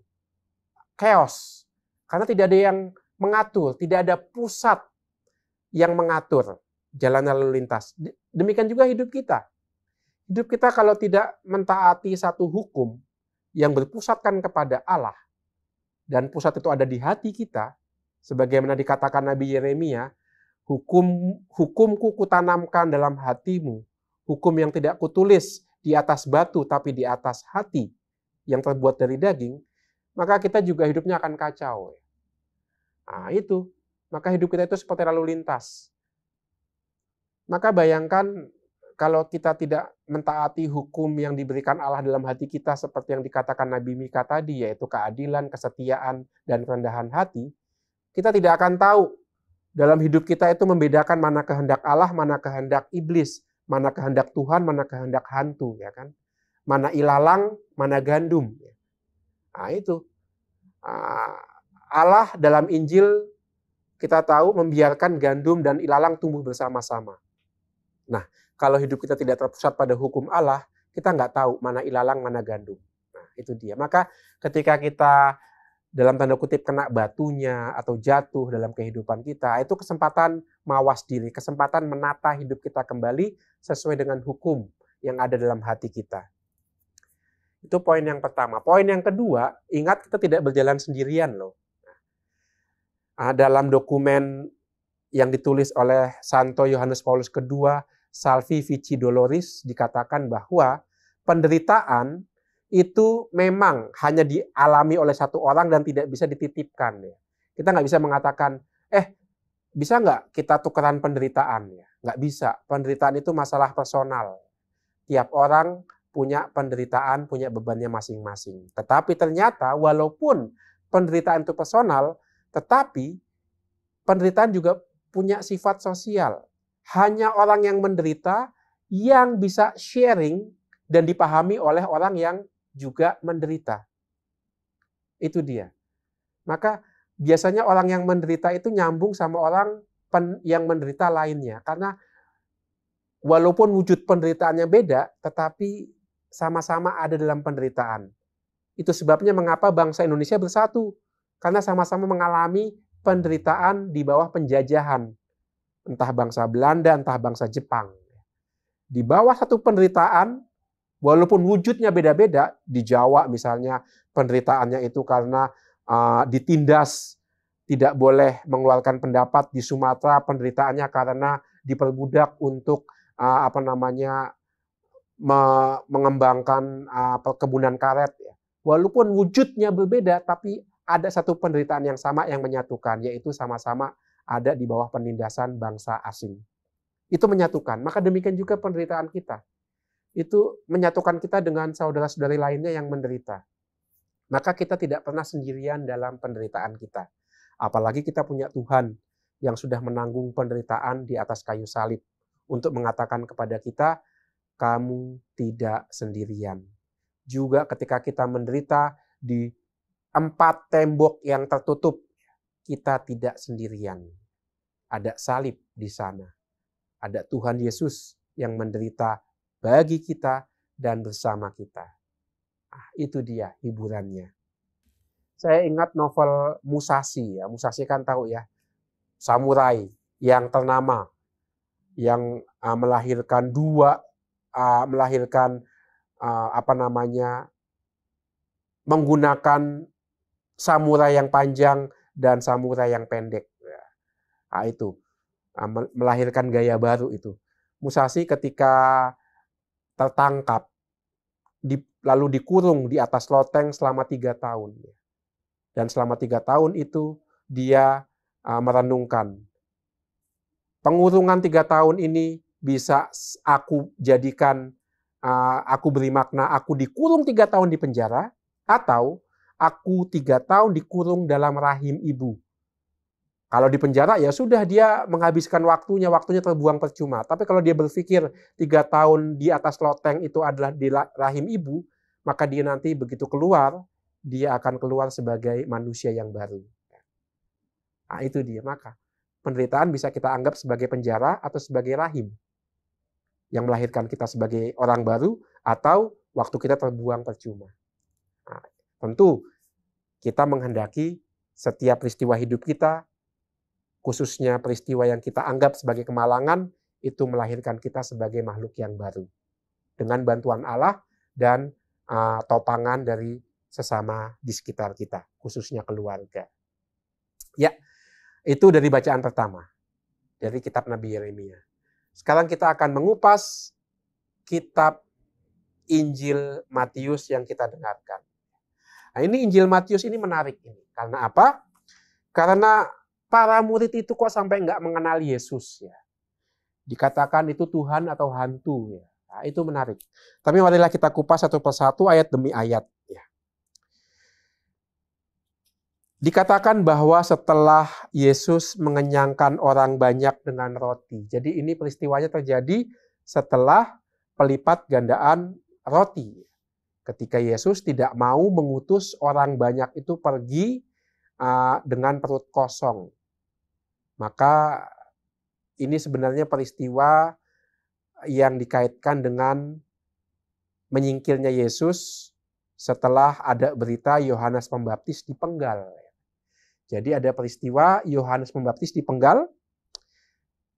[SPEAKER 1] Chaos karena tidak ada yang mengatur, tidak ada pusat yang mengatur jalan lalu lintas. Demikian juga hidup kita. Hidup kita kalau tidak mentaati satu hukum yang berpusatkan kepada Allah dan pusat itu ada di hati kita, sebagaimana dikatakan Nabi Yeremia, hukum hukumku kutanamkan dalam hatimu, hukum yang tidak kutulis di atas batu tapi di atas hati yang terbuat dari daging, maka kita juga hidupnya akan kacau. Nah, itu. Maka hidup kita itu seperti lalu lintas. Maka bayangkan kalau kita tidak mentaati hukum yang diberikan Allah dalam hati kita seperti yang dikatakan Nabi Mika tadi, yaitu keadilan, kesetiaan, dan kerendahan hati, kita tidak akan tahu dalam hidup kita itu membedakan mana kehendak Allah, mana kehendak iblis, mana kehendak Tuhan, mana kehendak hantu, ya kan? Mana ilalang, mana gandum. Nah, itu. Nah, Allah dalam Injil kita tahu membiarkan gandum dan ilalang tumbuh bersama-sama. Nah, kalau hidup kita tidak terpusat pada hukum Allah, kita nggak tahu mana ilalang, mana gandum. Nah, itu dia. Maka ketika kita dalam tanda kutip kena batunya atau jatuh dalam kehidupan kita, itu kesempatan mawas diri, kesempatan menata hidup kita kembali sesuai dengan hukum yang ada dalam hati kita. Itu poin yang pertama. Poin yang kedua, ingat kita tidak berjalan sendirian loh. Ah, dalam dokumen yang ditulis oleh Santo Yohanes Paulus II, Salvi Vici Doloris, dikatakan bahwa penderitaan itu memang hanya dialami oleh satu orang dan tidak bisa dititipkan. Ya. Kita nggak bisa mengatakan, eh bisa nggak kita tukeran penderitaan? Ya? Nggak bisa. Penderitaan itu masalah personal. Tiap orang punya penderitaan, punya bebannya masing-masing. Tetapi ternyata walaupun penderitaan itu personal, tetapi penderitaan juga punya sifat sosial. Hanya orang yang menderita yang bisa sharing dan dipahami oleh orang yang juga menderita. Itu dia. Maka biasanya orang yang menderita itu nyambung sama orang pen, yang menderita lainnya karena walaupun wujud penderitaannya beda tetapi sama-sama ada dalam penderitaan. Itu sebabnya mengapa bangsa Indonesia bersatu karena sama-sama mengalami penderitaan di bawah penjajahan. Entah bangsa Belanda, entah bangsa Jepang. Di bawah satu penderitaan, walaupun wujudnya beda-beda, di Jawa misalnya penderitaannya itu karena uh, ditindas, tidak boleh mengeluarkan pendapat, di Sumatera penderitaannya karena diperbudak untuk uh, apa namanya mengembangkan uh, perkebunan karet. Walaupun wujudnya berbeda, tapi ada satu penderitaan yang sama yang menyatukan, yaitu sama-sama ada di bawah penindasan bangsa asing. Itu menyatukan. Maka demikian juga penderitaan kita. Itu menyatukan kita dengan saudara-saudari lainnya yang menderita. Maka kita tidak pernah sendirian dalam penderitaan kita. Apalagi kita punya Tuhan yang sudah menanggung penderitaan di atas kayu salib untuk mengatakan kepada kita, kamu tidak sendirian. Juga ketika kita menderita di empat tembok yang tertutup, kita tidak sendirian. Ada salib di sana. Ada Tuhan Yesus yang menderita bagi kita dan bersama kita. Ah, itu dia hiburannya. Saya ingat novel Musashi ya. Musashi kan tahu ya, samurai yang ternama yang uh, melahirkan dua uh, melahirkan uh, apa namanya menggunakan samurai yang panjang dan samurai yang pendek. Nah, itu ah, melahirkan gaya baru itu. Musashi ketika tertangkap di, lalu dikurung di atas loteng selama tiga tahun. Dan selama tiga tahun itu dia uh, merenungkan. Pengurungan tiga tahun ini bisa aku jadikan, uh, aku beri makna, aku dikurung tiga tahun di penjara, atau aku tiga tahun dikurung dalam rahim ibu. Kalau di penjara ya sudah dia menghabiskan waktunya, waktunya terbuang percuma. Tapi kalau dia berpikir tiga tahun di atas loteng itu adalah di rahim ibu, maka dia nanti begitu keluar, dia akan keluar sebagai manusia yang baru. Nah, itu dia. Maka penderitaan bisa kita anggap sebagai penjara atau sebagai rahim yang melahirkan kita sebagai orang baru atau waktu kita terbuang percuma. Tentu kita menghendaki setiap peristiwa hidup kita, khususnya peristiwa yang kita anggap sebagai kemalangan, itu melahirkan kita sebagai makhluk yang baru. Dengan bantuan Allah dan uh, topangan dari sesama di sekitar kita, khususnya keluarga. Ya, itu dari bacaan pertama dari kitab Nabi Yeremia. Sekarang kita akan mengupas kitab Injil Matius yang kita dengarkan. Nah, ini Injil Matius ini menarik ini. Karena apa? Karena para murid itu kok sampai nggak mengenal Yesus ya. Dikatakan itu Tuhan atau hantu ya. Nah, itu menarik. Tapi marilah kita kupas satu persatu ayat demi ayat ya. Dikatakan bahwa setelah Yesus mengenyangkan orang banyak dengan roti. Jadi ini peristiwanya terjadi setelah pelipat gandaan roti ketika Yesus tidak mau mengutus orang banyak itu pergi uh, dengan perut kosong. Maka ini sebenarnya peristiwa yang dikaitkan dengan menyingkirnya Yesus setelah ada berita Yohanes Pembaptis dipenggal. Jadi ada peristiwa Yohanes Pembaptis dipenggal.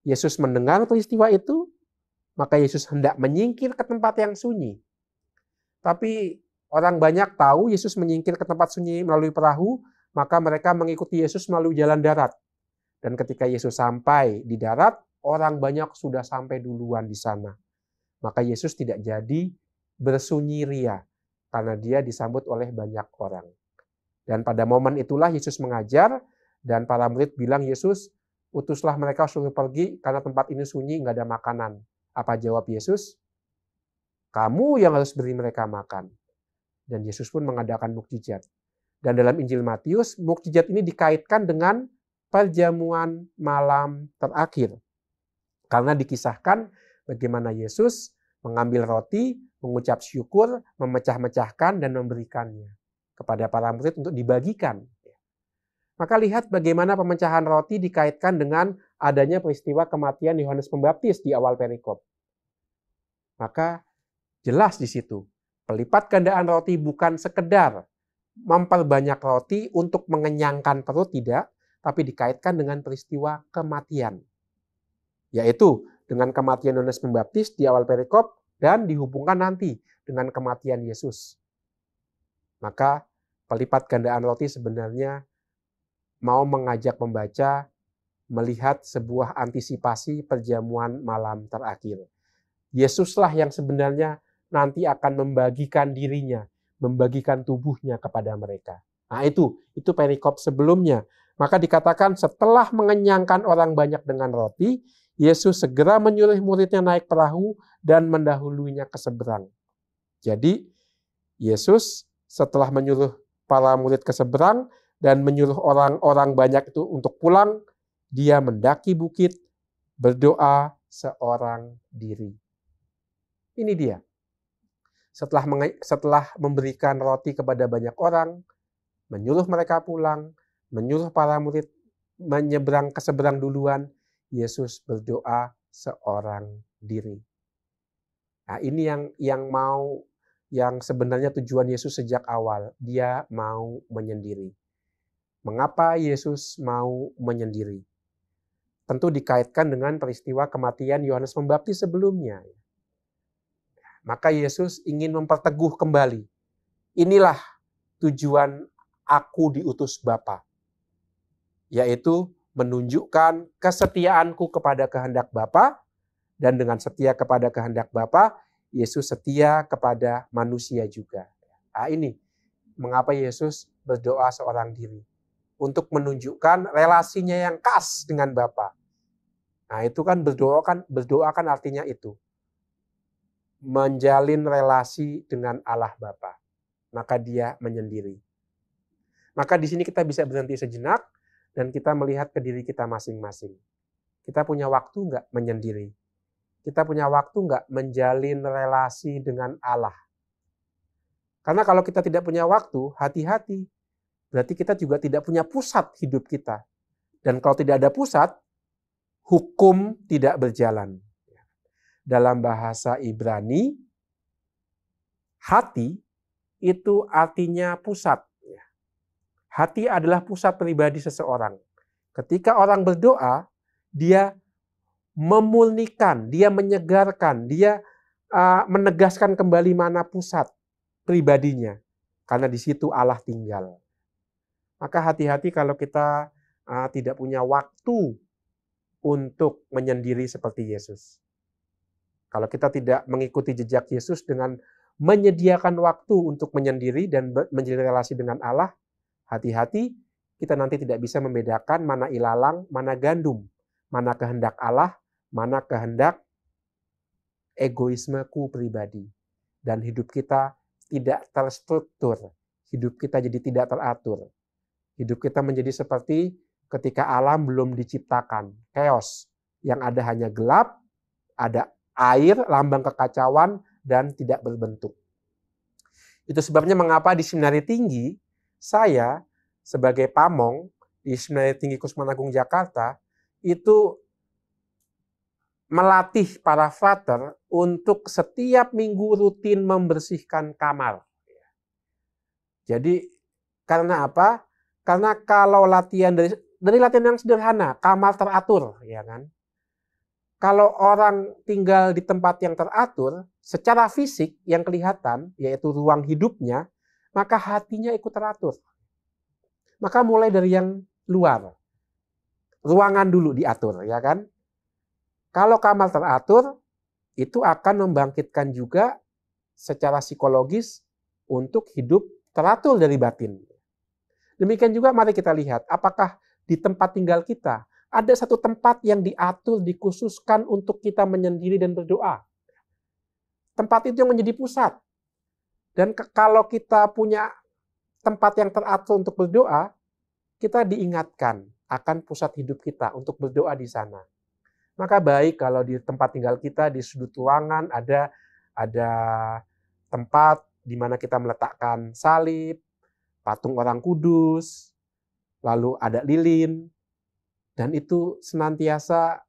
[SPEAKER 1] Yesus mendengar peristiwa itu, maka Yesus hendak menyingkir ke tempat yang sunyi. Tapi orang banyak tahu Yesus menyingkir ke tempat sunyi melalui perahu, maka mereka mengikuti Yesus melalui jalan darat. Dan ketika Yesus sampai di darat, orang banyak sudah sampai duluan di sana. Maka Yesus tidak jadi bersunyi ria karena dia disambut oleh banyak orang. Dan pada momen itulah Yesus mengajar dan para murid bilang Yesus utuslah mereka suruh pergi karena tempat ini sunyi nggak ada makanan. Apa jawab Yesus? Kamu yang harus beri mereka makan. Dan Yesus pun mengadakan mukjizat. Dan dalam Injil Matius, mukjizat ini dikaitkan dengan perjamuan malam terakhir. Karena dikisahkan bagaimana Yesus mengambil roti, mengucap syukur, memecah-mecahkan dan memberikannya kepada para murid untuk dibagikan. Maka lihat bagaimana pemecahan roti dikaitkan dengan adanya peristiwa kematian Yohanes Pembaptis di awal perikop. Maka Jelas di situ. Pelipat gandaan roti bukan sekedar memperbanyak roti untuk mengenyangkan perut tidak, tapi dikaitkan dengan peristiwa kematian. Yaitu dengan kematian Yohanes Pembaptis di awal perikop dan dihubungkan nanti dengan kematian Yesus. Maka pelipat gandaan roti sebenarnya mau mengajak pembaca melihat sebuah antisipasi perjamuan malam terakhir. Yesuslah yang sebenarnya nanti akan membagikan dirinya, membagikan tubuhnya kepada mereka. Nah itu, itu perikop sebelumnya. Maka dikatakan setelah mengenyangkan orang banyak dengan roti, Yesus segera menyuruh muridnya naik perahu dan mendahulunya ke seberang. Jadi Yesus setelah menyuruh para murid ke seberang dan menyuruh orang-orang banyak itu untuk pulang, dia mendaki bukit, berdoa seorang diri. Ini dia setelah setelah memberikan roti kepada banyak orang, menyuruh mereka pulang, menyuruh para murid menyeberang ke seberang duluan, Yesus berdoa seorang diri. Nah, ini yang yang mau yang sebenarnya tujuan Yesus sejak awal, dia mau menyendiri. Mengapa Yesus mau menyendiri? Tentu dikaitkan dengan peristiwa kematian Yohanes Pembaptis sebelumnya. Maka Yesus ingin memperteguh kembali. Inilah tujuan aku diutus Bapa, yaitu menunjukkan kesetiaanku kepada kehendak Bapa dan dengan setia kepada kehendak Bapa, Yesus setia kepada manusia juga. Nah, ini mengapa Yesus berdoa seorang diri untuk menunjukkan relasinya yang khas dengan Bapa. Nah, itu kan berdoa kan berdoa kan artinya itu menjalin relasi dengan Allah Bapa, maka dia menyendiri. Maka di sini kita bisa berhenti sejenak dan kita melihat ke diri kita masing-masing. Kita punya waktu enggak menyendiri? Kita punya waktu enggak menjalin relasi dengan Allah? Karena kalau kita tidak punya waktu, hati-hati. Berarti kita juga tidak punya pusat hidup kita. Dan kalau tidak ada pusat, hukum tidak berjalan dalam bahasa Ibrani hati itu artinya pusat. Hati adalah pusat pribadi seseorang. Ketika orang berdoa, dia memulnikan, dia menyegarkan, dia menegaskan kembali mana pusat pribadinya. Karena di situ Allah tinggal. Maka hati-hati kalau kita tidak punya waktu untuk menyendiri seperti Yesus. Kalau kita tidak mengikuti jejak Yesus dengan menyediakan waktu untuk menyendiri dan menjalin relasi dengan Allah, hati-hati kita nanti tidak bisa membedakan mana ilalang, mana gandum, mana kehendak Allah, mana kehendak egoismeku pribadi. Dan hidup kita tidak terstruktur, hidup kita jadi tidak teratur. Hidup kita menjadi seperti ketika alam belum diciptakan, chaos yang ada hanya gelap, ada air, lambang kekacauan, dan tidak berbentuk. Itu sebabnya mengapa di seminari tinggi, saya sebagai pamong di Seminari Tinggi Kusman Agung Jakarta, itu melatih para frater untuk setiap minggu rutin membersihkan kamar. Jadi karena apa? Karena kalau latihan dari dari latihan yang sederhana, kamar teratur, ya kan? kalau orang tinggal di tempat yang teratur, secara fisik yang kelihatan, yaitu ruang hidupnya, maka hatinya ikut teratur. Maka mulai dari yang luar. Ruangan dulu diatur, ya kan? Kalau kamar teratur, itu akan membangkitkan juga secara psikologis untuk hidup teratur dari batin. Demikian juga mari kita lihat apakah di tempat tinggal kita ada satu tempat yang diatur, dikhususkan untuk kita menyendiri dan berdoa. Tempat itu yang menjadi pusat. Dan ke- kalau kita punya tempat yang teratur untuk berdoa, kita diingatkan akan pusat hidup kita untuk berdoa di sana. Maka baik kalau di tempat tinggal kita di sudut ruangan ada ada tempat di mana kita meletakkan salib, patung orang kudus, lalu ada lilin, dan itu senantiasa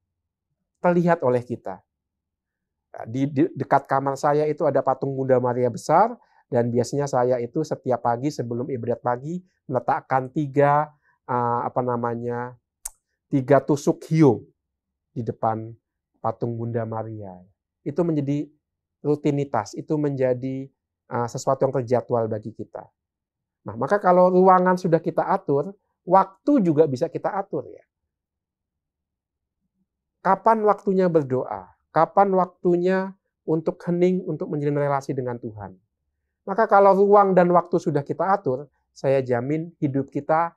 [SPEAKER 1] terlihat oleh kita. Nah, di, dekat kamar saya itu ada patung Bunda Maria besar dan biasanya saya itu setiap pagi sebelum ibadat pagi meletakkan tiga eh, apa namanya tiga tusuk hiu di depan patung Bunda Maria. Itu menjadi rutinitas, itu menjadi eh, sesuatu yang terjadwal bagi kita. Nah, maka kalau ruangan sudah kita atur, waktu juga bisa kita atur ya kapan waktunya berdoa, kapan waktunya untuk hening, untuk menjalin relasi dengan Tuhan. Maka kalau ruang dan waktu sudah kita atur, saya jamin hidup kita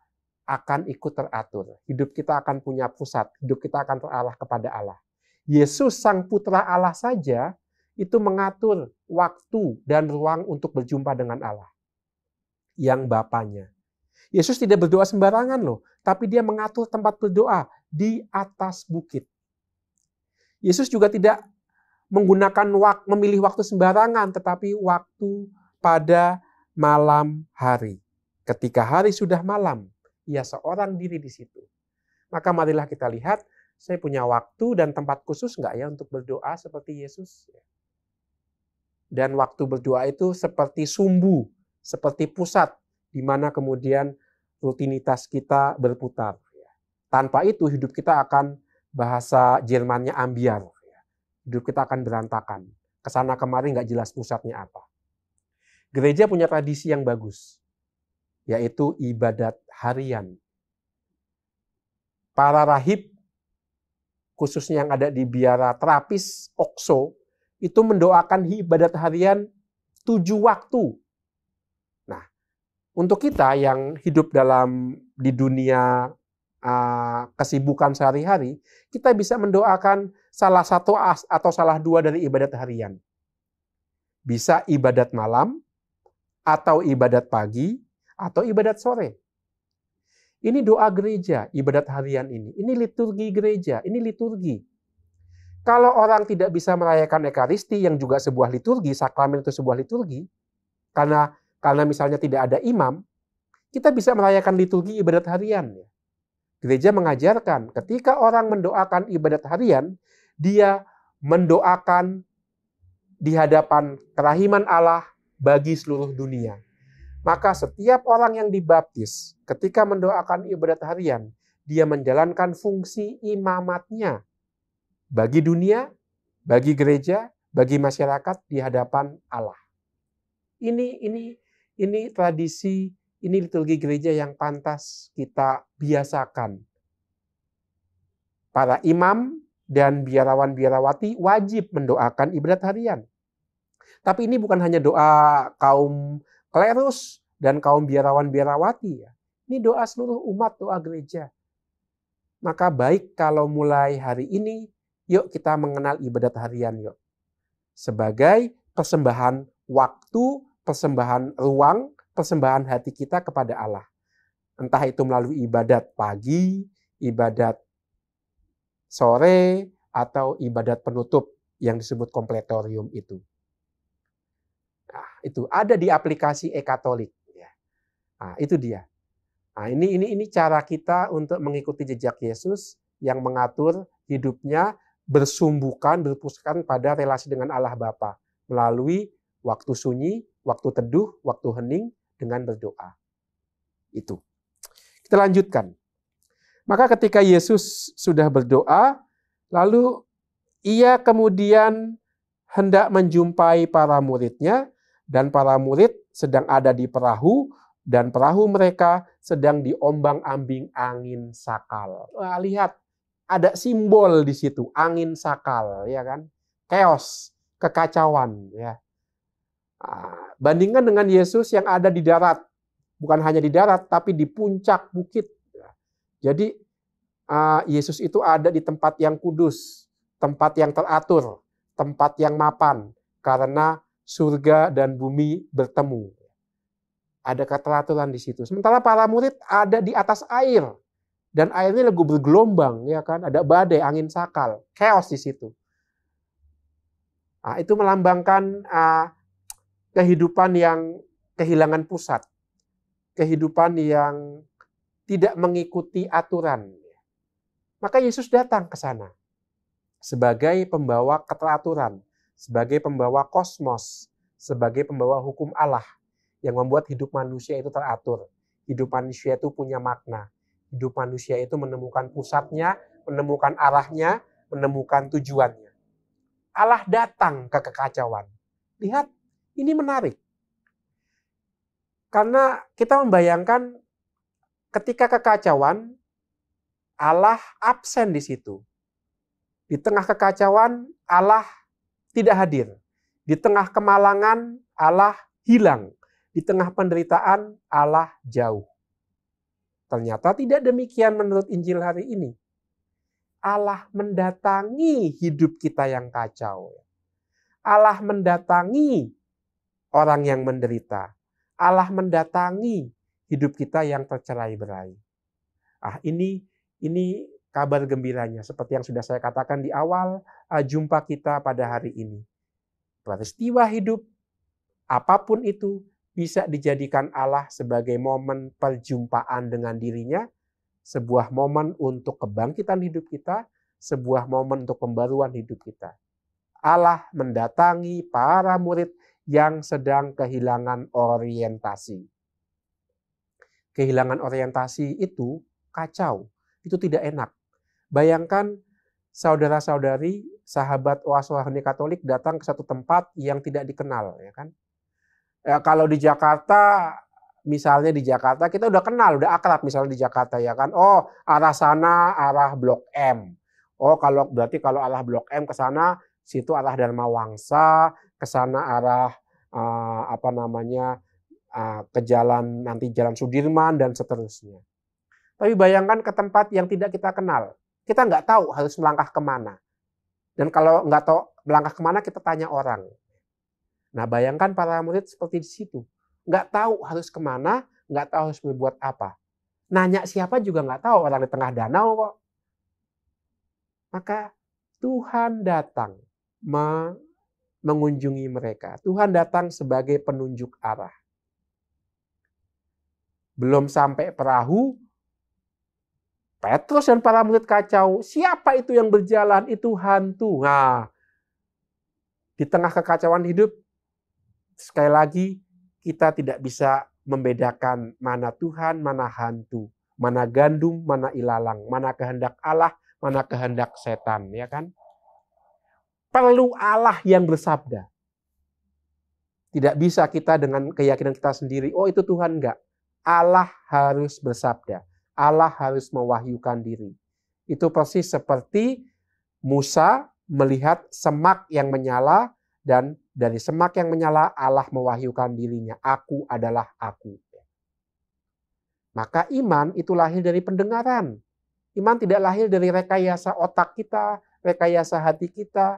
[SPEAKER 1] akan ikut teratur. Hidup kita akan punya pusat, hidup kita akan terarah kepada Allah. Yesus sang putra Allah saja itu mengatur waktu dan ruang untuk berjumpa dengan Allah yang Bapaknya. Yesus tidak berdoa sembarangan loh, tapi dia mengatur tempat berdoa di atas bukit. Yesus juga tidak menggunakan wak, memilih waktu sembarangan, tetapi waktu pada malam hari. Ketika hari sudah malam, ia seorang diri di situ. Maka marilah kita lihat, saya punya waktu dan tempat khusus nggak ya untuk berdoa seperti Yesus? Dan waktu berdoa itu seperti sumbu, seperti pusat di mana kemudian rutinitas kita berputar. Tanpa itu hidup kita akan bahasa Jermannya ambiar. Hidup kita akan berantakan. Kesana kemari nggak jelas pusatnya apa. Gereja punya tradisi yang bagus, yaitu ibadat harian. Para rahib, khususnya yang ada di biara terapis, okso, itu mendoakan ibadat harian tujuh waktu. Nah, untuk kita yang hidup dalam di dunia Eh, kesibukan sehari-hari, kita bisa mendoakan salah satu atau salah dua dari ibadat harian. Bisa ibadat malam, atau ibadat pagi, atau ibadat sore. Ini doa gereja, ibadat harian ini. Ini liturgi gereja, ini liturgi. Kalau orang tidak bisa merayakan Ekaristi yang juga sebuah liturgi, sakramen itu sebuah liturgi, karena karena misalnya tidak ada imam, kita bisa merayakan liturgi ibadat harian. Ya. Gereja mengajarkan ketika orang mendoakan ibadat harian, dia mendoakan di hadapan kerahiman Allah bagi seluruh dunia. Maka setiap orang yang dibaptis ketika mendoakan ibadat harian, dia menjalankan fungsi imamatnya bagi dunia, bagi gereja, bagi masyarakat di hadapan Allah. Ini ini ini tradisi ini liturgi gereja yang pantas kita biasakan. Para imam dan biarawan-biarawati wajib mendoakan ibadat harian. Tapi ini bukan hanya doa kaum klerus dan kaum biarawan-biarawati ya. Ini doa seluruh umat, doa gereja. Maka baik kalau mulai hari ini, yuk kita mengenal ibadat harian yuk. Sebagai persembahan waktu, persembahan ruang, persembahan hati kita kepada Allah. Entah itu melalui ibadat pagi, ibadat sore, atau ibadat penutup yang disebut kompletorium itu. Nah, itu ada di aplikasi e-katolik. Ya. Nah, itu dia. Nah, ini ini ini cara kita untuk mengikuti jejak Yesus yang mengatur hidupnya bersumbukan, berpusatkan pada relasi dengan Allah Bapa melalui waktu sunyi, waktu teduh, waktu hening, dengan berdoa. Itu. Kita lanjutkan. Maka ketika Yesus sudah berdoa, lalu ia kemudian hendak menjumpai para muridnya dan para murid sedang ada di perahu dan perahu mereka sedang diombang-ambing angin sakal. Wah, lihat ada simbol di situ, angin sakal ya kan? Chaos, kekacauan ya. Bandingkan dengan Yesus yang ada di darat, bukan hanya di darat, tapi di puncak bukit. Jadi ah, Yesus itu ada di tempat yang kudus, tempat yang teratur, tempat yang mapan, karena surga dan bumi bertemu. Ada keteraturan di situ. Sementara para murid ada di atas air dan airnya lagu bergelombang, ya kan? Ada badai, angin sakal, chaos di situ. Nah, itu melambangkan uh, kehidupan yang kehilangan pusat, kehidupan yang tidak mengikuti aturan. Maka Yesus datang ke sana sebagai pembawa keteraturan, sebagai pembawa kosmos, sebagai pembawa hukum Allah yang membuat hidup manusia itu teratur. Hidup manusia itu punya makna. Hidup manusia itu menemukan pusatnya, menemukan arahnya, menemukan tujuannya. Allah datang ke kekacauan. Lihat ini menarik. Karena kita membayangkan ketika kekacauan, Allah absen di situ. Di tengah kekacauan, Allah tidak hadir. Di tengah kemalangan, Allah hilang. Di tengah penderitaan, Allah jauh. Ternyata tidak demikian menurut Injil hari ini. Allah mendatangi hidup kita yang kacau. Allah mendatangi orang yang menderita. Allah mendatangi hidup kita yang tercerai berai. Ah, ini ini kabar gembiranya seperti yang sudah saya katakan di awal uh, jumpa kita pada hari ini. Peristiwa hidup apapun itu bisa dijadikan Allah sebagai momen perjumpaan dengan dirinya, sebuah momen untuk kebangkitan hidup kita, sebuah momen untuk pembaruan hidup kita. Allah mendatangi para murid yang sedang kehilangan orientasi. Kehilangan orientasi itu kacau, itu tidak enak. Bayangkan saudara-saudari, sahabat Waswahani Katolik datang ke satu tempat yang tidak dikenal, ya kan? Ya, kalau di Jakarta, misalnya di Jakarta kita udah kenal, udah akrab misalnya di Jakarta ya kan. Oh, arah sana arah Blok M. Oh, kalau berarti kalau arah Blok M ke sana situ arah Dharma Wangsa, ke sana arah uh, apa namanya uh, ke jalan nanti jalan Sudirman dan seterusnya. Tapi bayangkan ke tempat yang tidak kita kenal, kita nggak tahu harus melangkah kemana. Dan kalau nggak tahu melangkah kemana, kita tanya orang. Nah bayangkan para murid seperti di situ, nggak tahu harus kemana, nggak tahu harus berbuat apa. Nanya siapa juga nggak tahu orang di tengah danau kok. Maka Tuhan datang mengunjungi mereka. Tuhan datang sebagai penunjuk arah. Belum sampai perahu, Petrus dan para murid kacau. Siapa itu yang berjalan? Itu hantu. Nah, di tengah kekacauan hidup, sekali lagi kita tidak bisa membedakan mana Tuhan, mana hantu, mana gandum, mana ilalang, mana kehendak Allah, mana kehendak setan, ya kan? Perlu Allah yang bersabda. Tidak bisa kita dengan keyakinan kita sendiri, oh itu Tuhan enggak. Allah harus bersabda. Allah harus mewahyukan diri. Itu persis seperti Musa melihat semak yang menyala dan dari semak yang menyala Allah mewahyukan dirinya. Aku adalah aku. Maka iman itu lahir dari pendengaran. Iman tidak lahir dari rekayasa otak kita, rekayasa hati kita,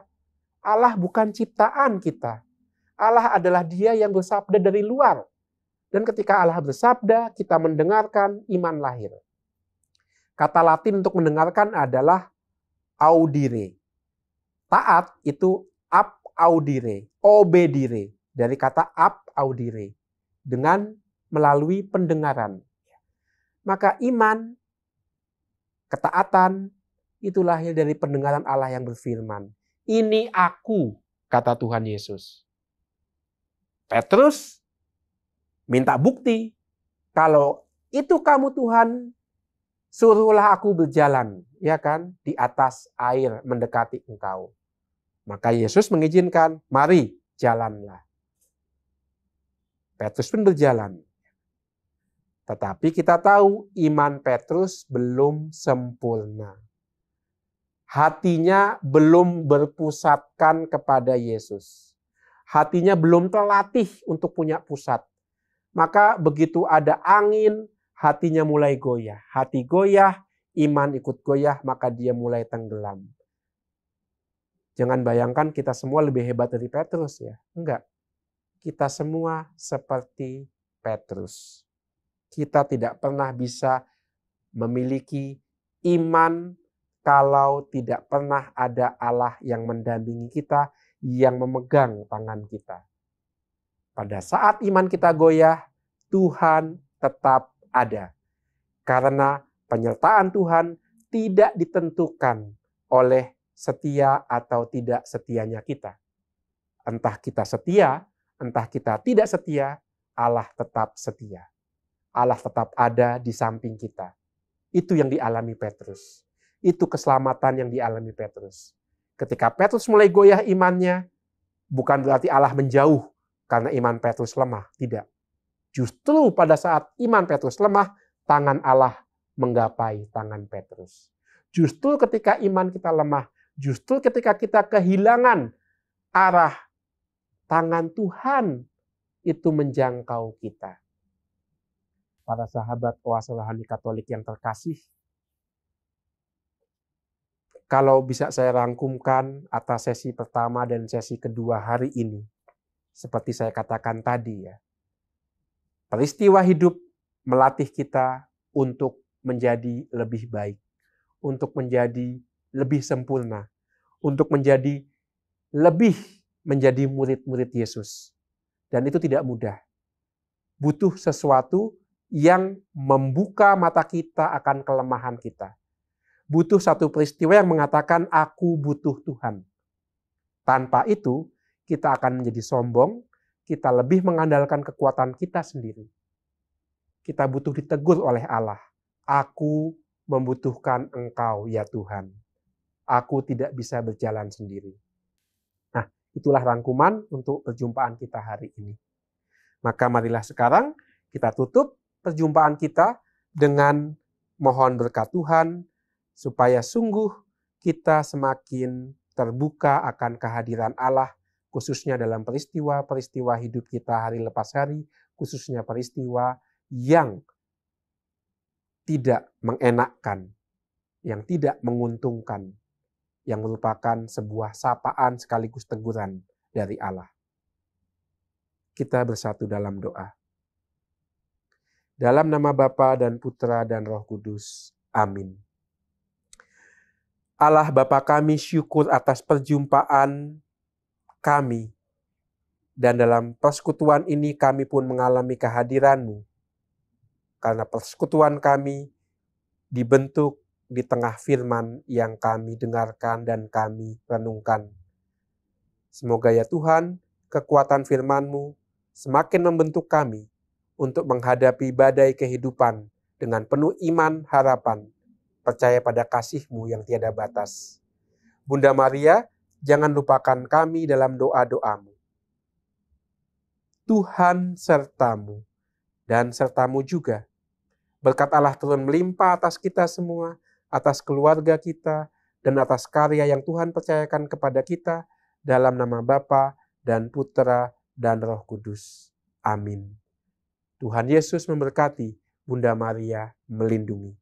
[SPEAKER 1] Allah bukan ciptaan kita. Allah adalah dia yang bersabda dari luar. Dan ketika Allah bersabda, kita mendengarkan iman lahir. Kata latin untuk mendengarkan adalah audire. Taat itu ap audire, obedire. Dari kata ap audire. Dengan melalui pendengaran. Maka iman, ketaatan, itu lahir dari pendengaran Allah yang berfirman ini aku, kata Tuhan Yesus. Petrus minta bukti. Kalau itu kamu Tuhan, suruhlah aku berjalan, ya kan, di atas air mendekati engkau. Maka Yesus mengizinkan, mari jalanlah. Petrus pun berjalan. Tetapi kita tahu iman Petrus belum sempurna hatinya belum berpusatkan kepada Yesus. Hatinya belum terlatih untuk punya pusat. Maka begitu ada angin, hatinya mulai goyah. Hati goyah, iman ikut goyah, maka dia mulai tenggelam. Jangan bayangkan kita semua lebih hebat dari Petrus ya. Enggak. Kita semua seperti Petrus. Kita tidak pernah bisa memiliki iman kalau tidak pernah ada Allah yang mendampingi kita, yang memegang tangan kita. Pada saat iman kita goyah, Tuhan tetap ada. Karena penyertaan Tuhan tidak ditentukan oleh setia atau tidak setianya kita. Entah kita setia, entah kita tidak setia, Allah tetap setia. Allah tetap ada di samping kita. Itu yang dialami Petrus. Itu keselamatan yang dialami Petrus. Ketika Petrus mulai goyah imannya, bukan berarti Allah menjauh karena iman Petrus lemah. Tidak. Justru pada saat iman Petrus lemah, tangan Allah menggapai tangan Petrus. Justru ketika iman kita lemah, justru ketika kita kehilangan arah, tangan Tuhan itu menjangkau kita. Para sahabat kuasa rohani Katolik yang terkasih, kalau bisa saya rangkumkan atas sesi pertama dan sesi kedua hari ini, seperti saya katakan tadi ya, peristiwa hidup melatih kita untuk menjadi lebih baik, untuk menjadi lebih sempurna, untuk menjadi lebih menjadi murid-murid Yesus. Dan itu tidak mudah. Butuh sesuatu yang membuka mata kita akan kelemahan kita butuh satu peristiwa yang mengatakan aku butuh Tuhan. Tanpa itu, kita akan menjadi sombong, kita lebih mengandalkan kekuatan kita sendiri. Kita butuh ditegur oleh Allah. Aku membutuhkan engkau ya Tuhan. Aku tidak bisa berjalan sendiri. Nah, itulah rangkuman untuk perjumpaan kita hari ini. Maka marilah sekarang kita tutup perjumpaan kita dengan mohon berkat Tuhan, supaya sungguh kita semakin terbuka akan kehadiran Allah, khususnya dalam peristiwa-peristiwa hidup kita hari lepas hari, khususnya peristiwa yang tidak mengenakkan, yang tidak menguntungkan, yang merupakan sebuah sapaan sekaligus teguran dari Allah. Kita bersatu dalam doa. Dalam nama Bapa dan Putra dan Roh Kudus. Amin. Allah Bapa kami syukur atas perjumpaan kami. Dan dalam persekutuan ini kami pun mengalami kehadiranmu. Karena persekutuan kami dibentuk di tengah firman yang kami dengarkan dan kami renungkan. Semoga ya Tuhan, kekuatan firman-Mu semakin membentuk kami untuk menghadapi badai kehidupan dengan penuh iman harapan percaya pada kasihmu yang tiada batas. Bunda Maria, jangan lupakan kami dalam doa-doamu. Tuhan sertamu dan sertamu juga. Berkat Allah turun melimpah atas kita semua, atas keluarga kita, dan atas karya yang Tuhan percayakan kepada kita dalam nama Bapa dan Putera dan Roh Kudus. Amin. Tuhan Yesus memberkati, Bunda Maria melindungi.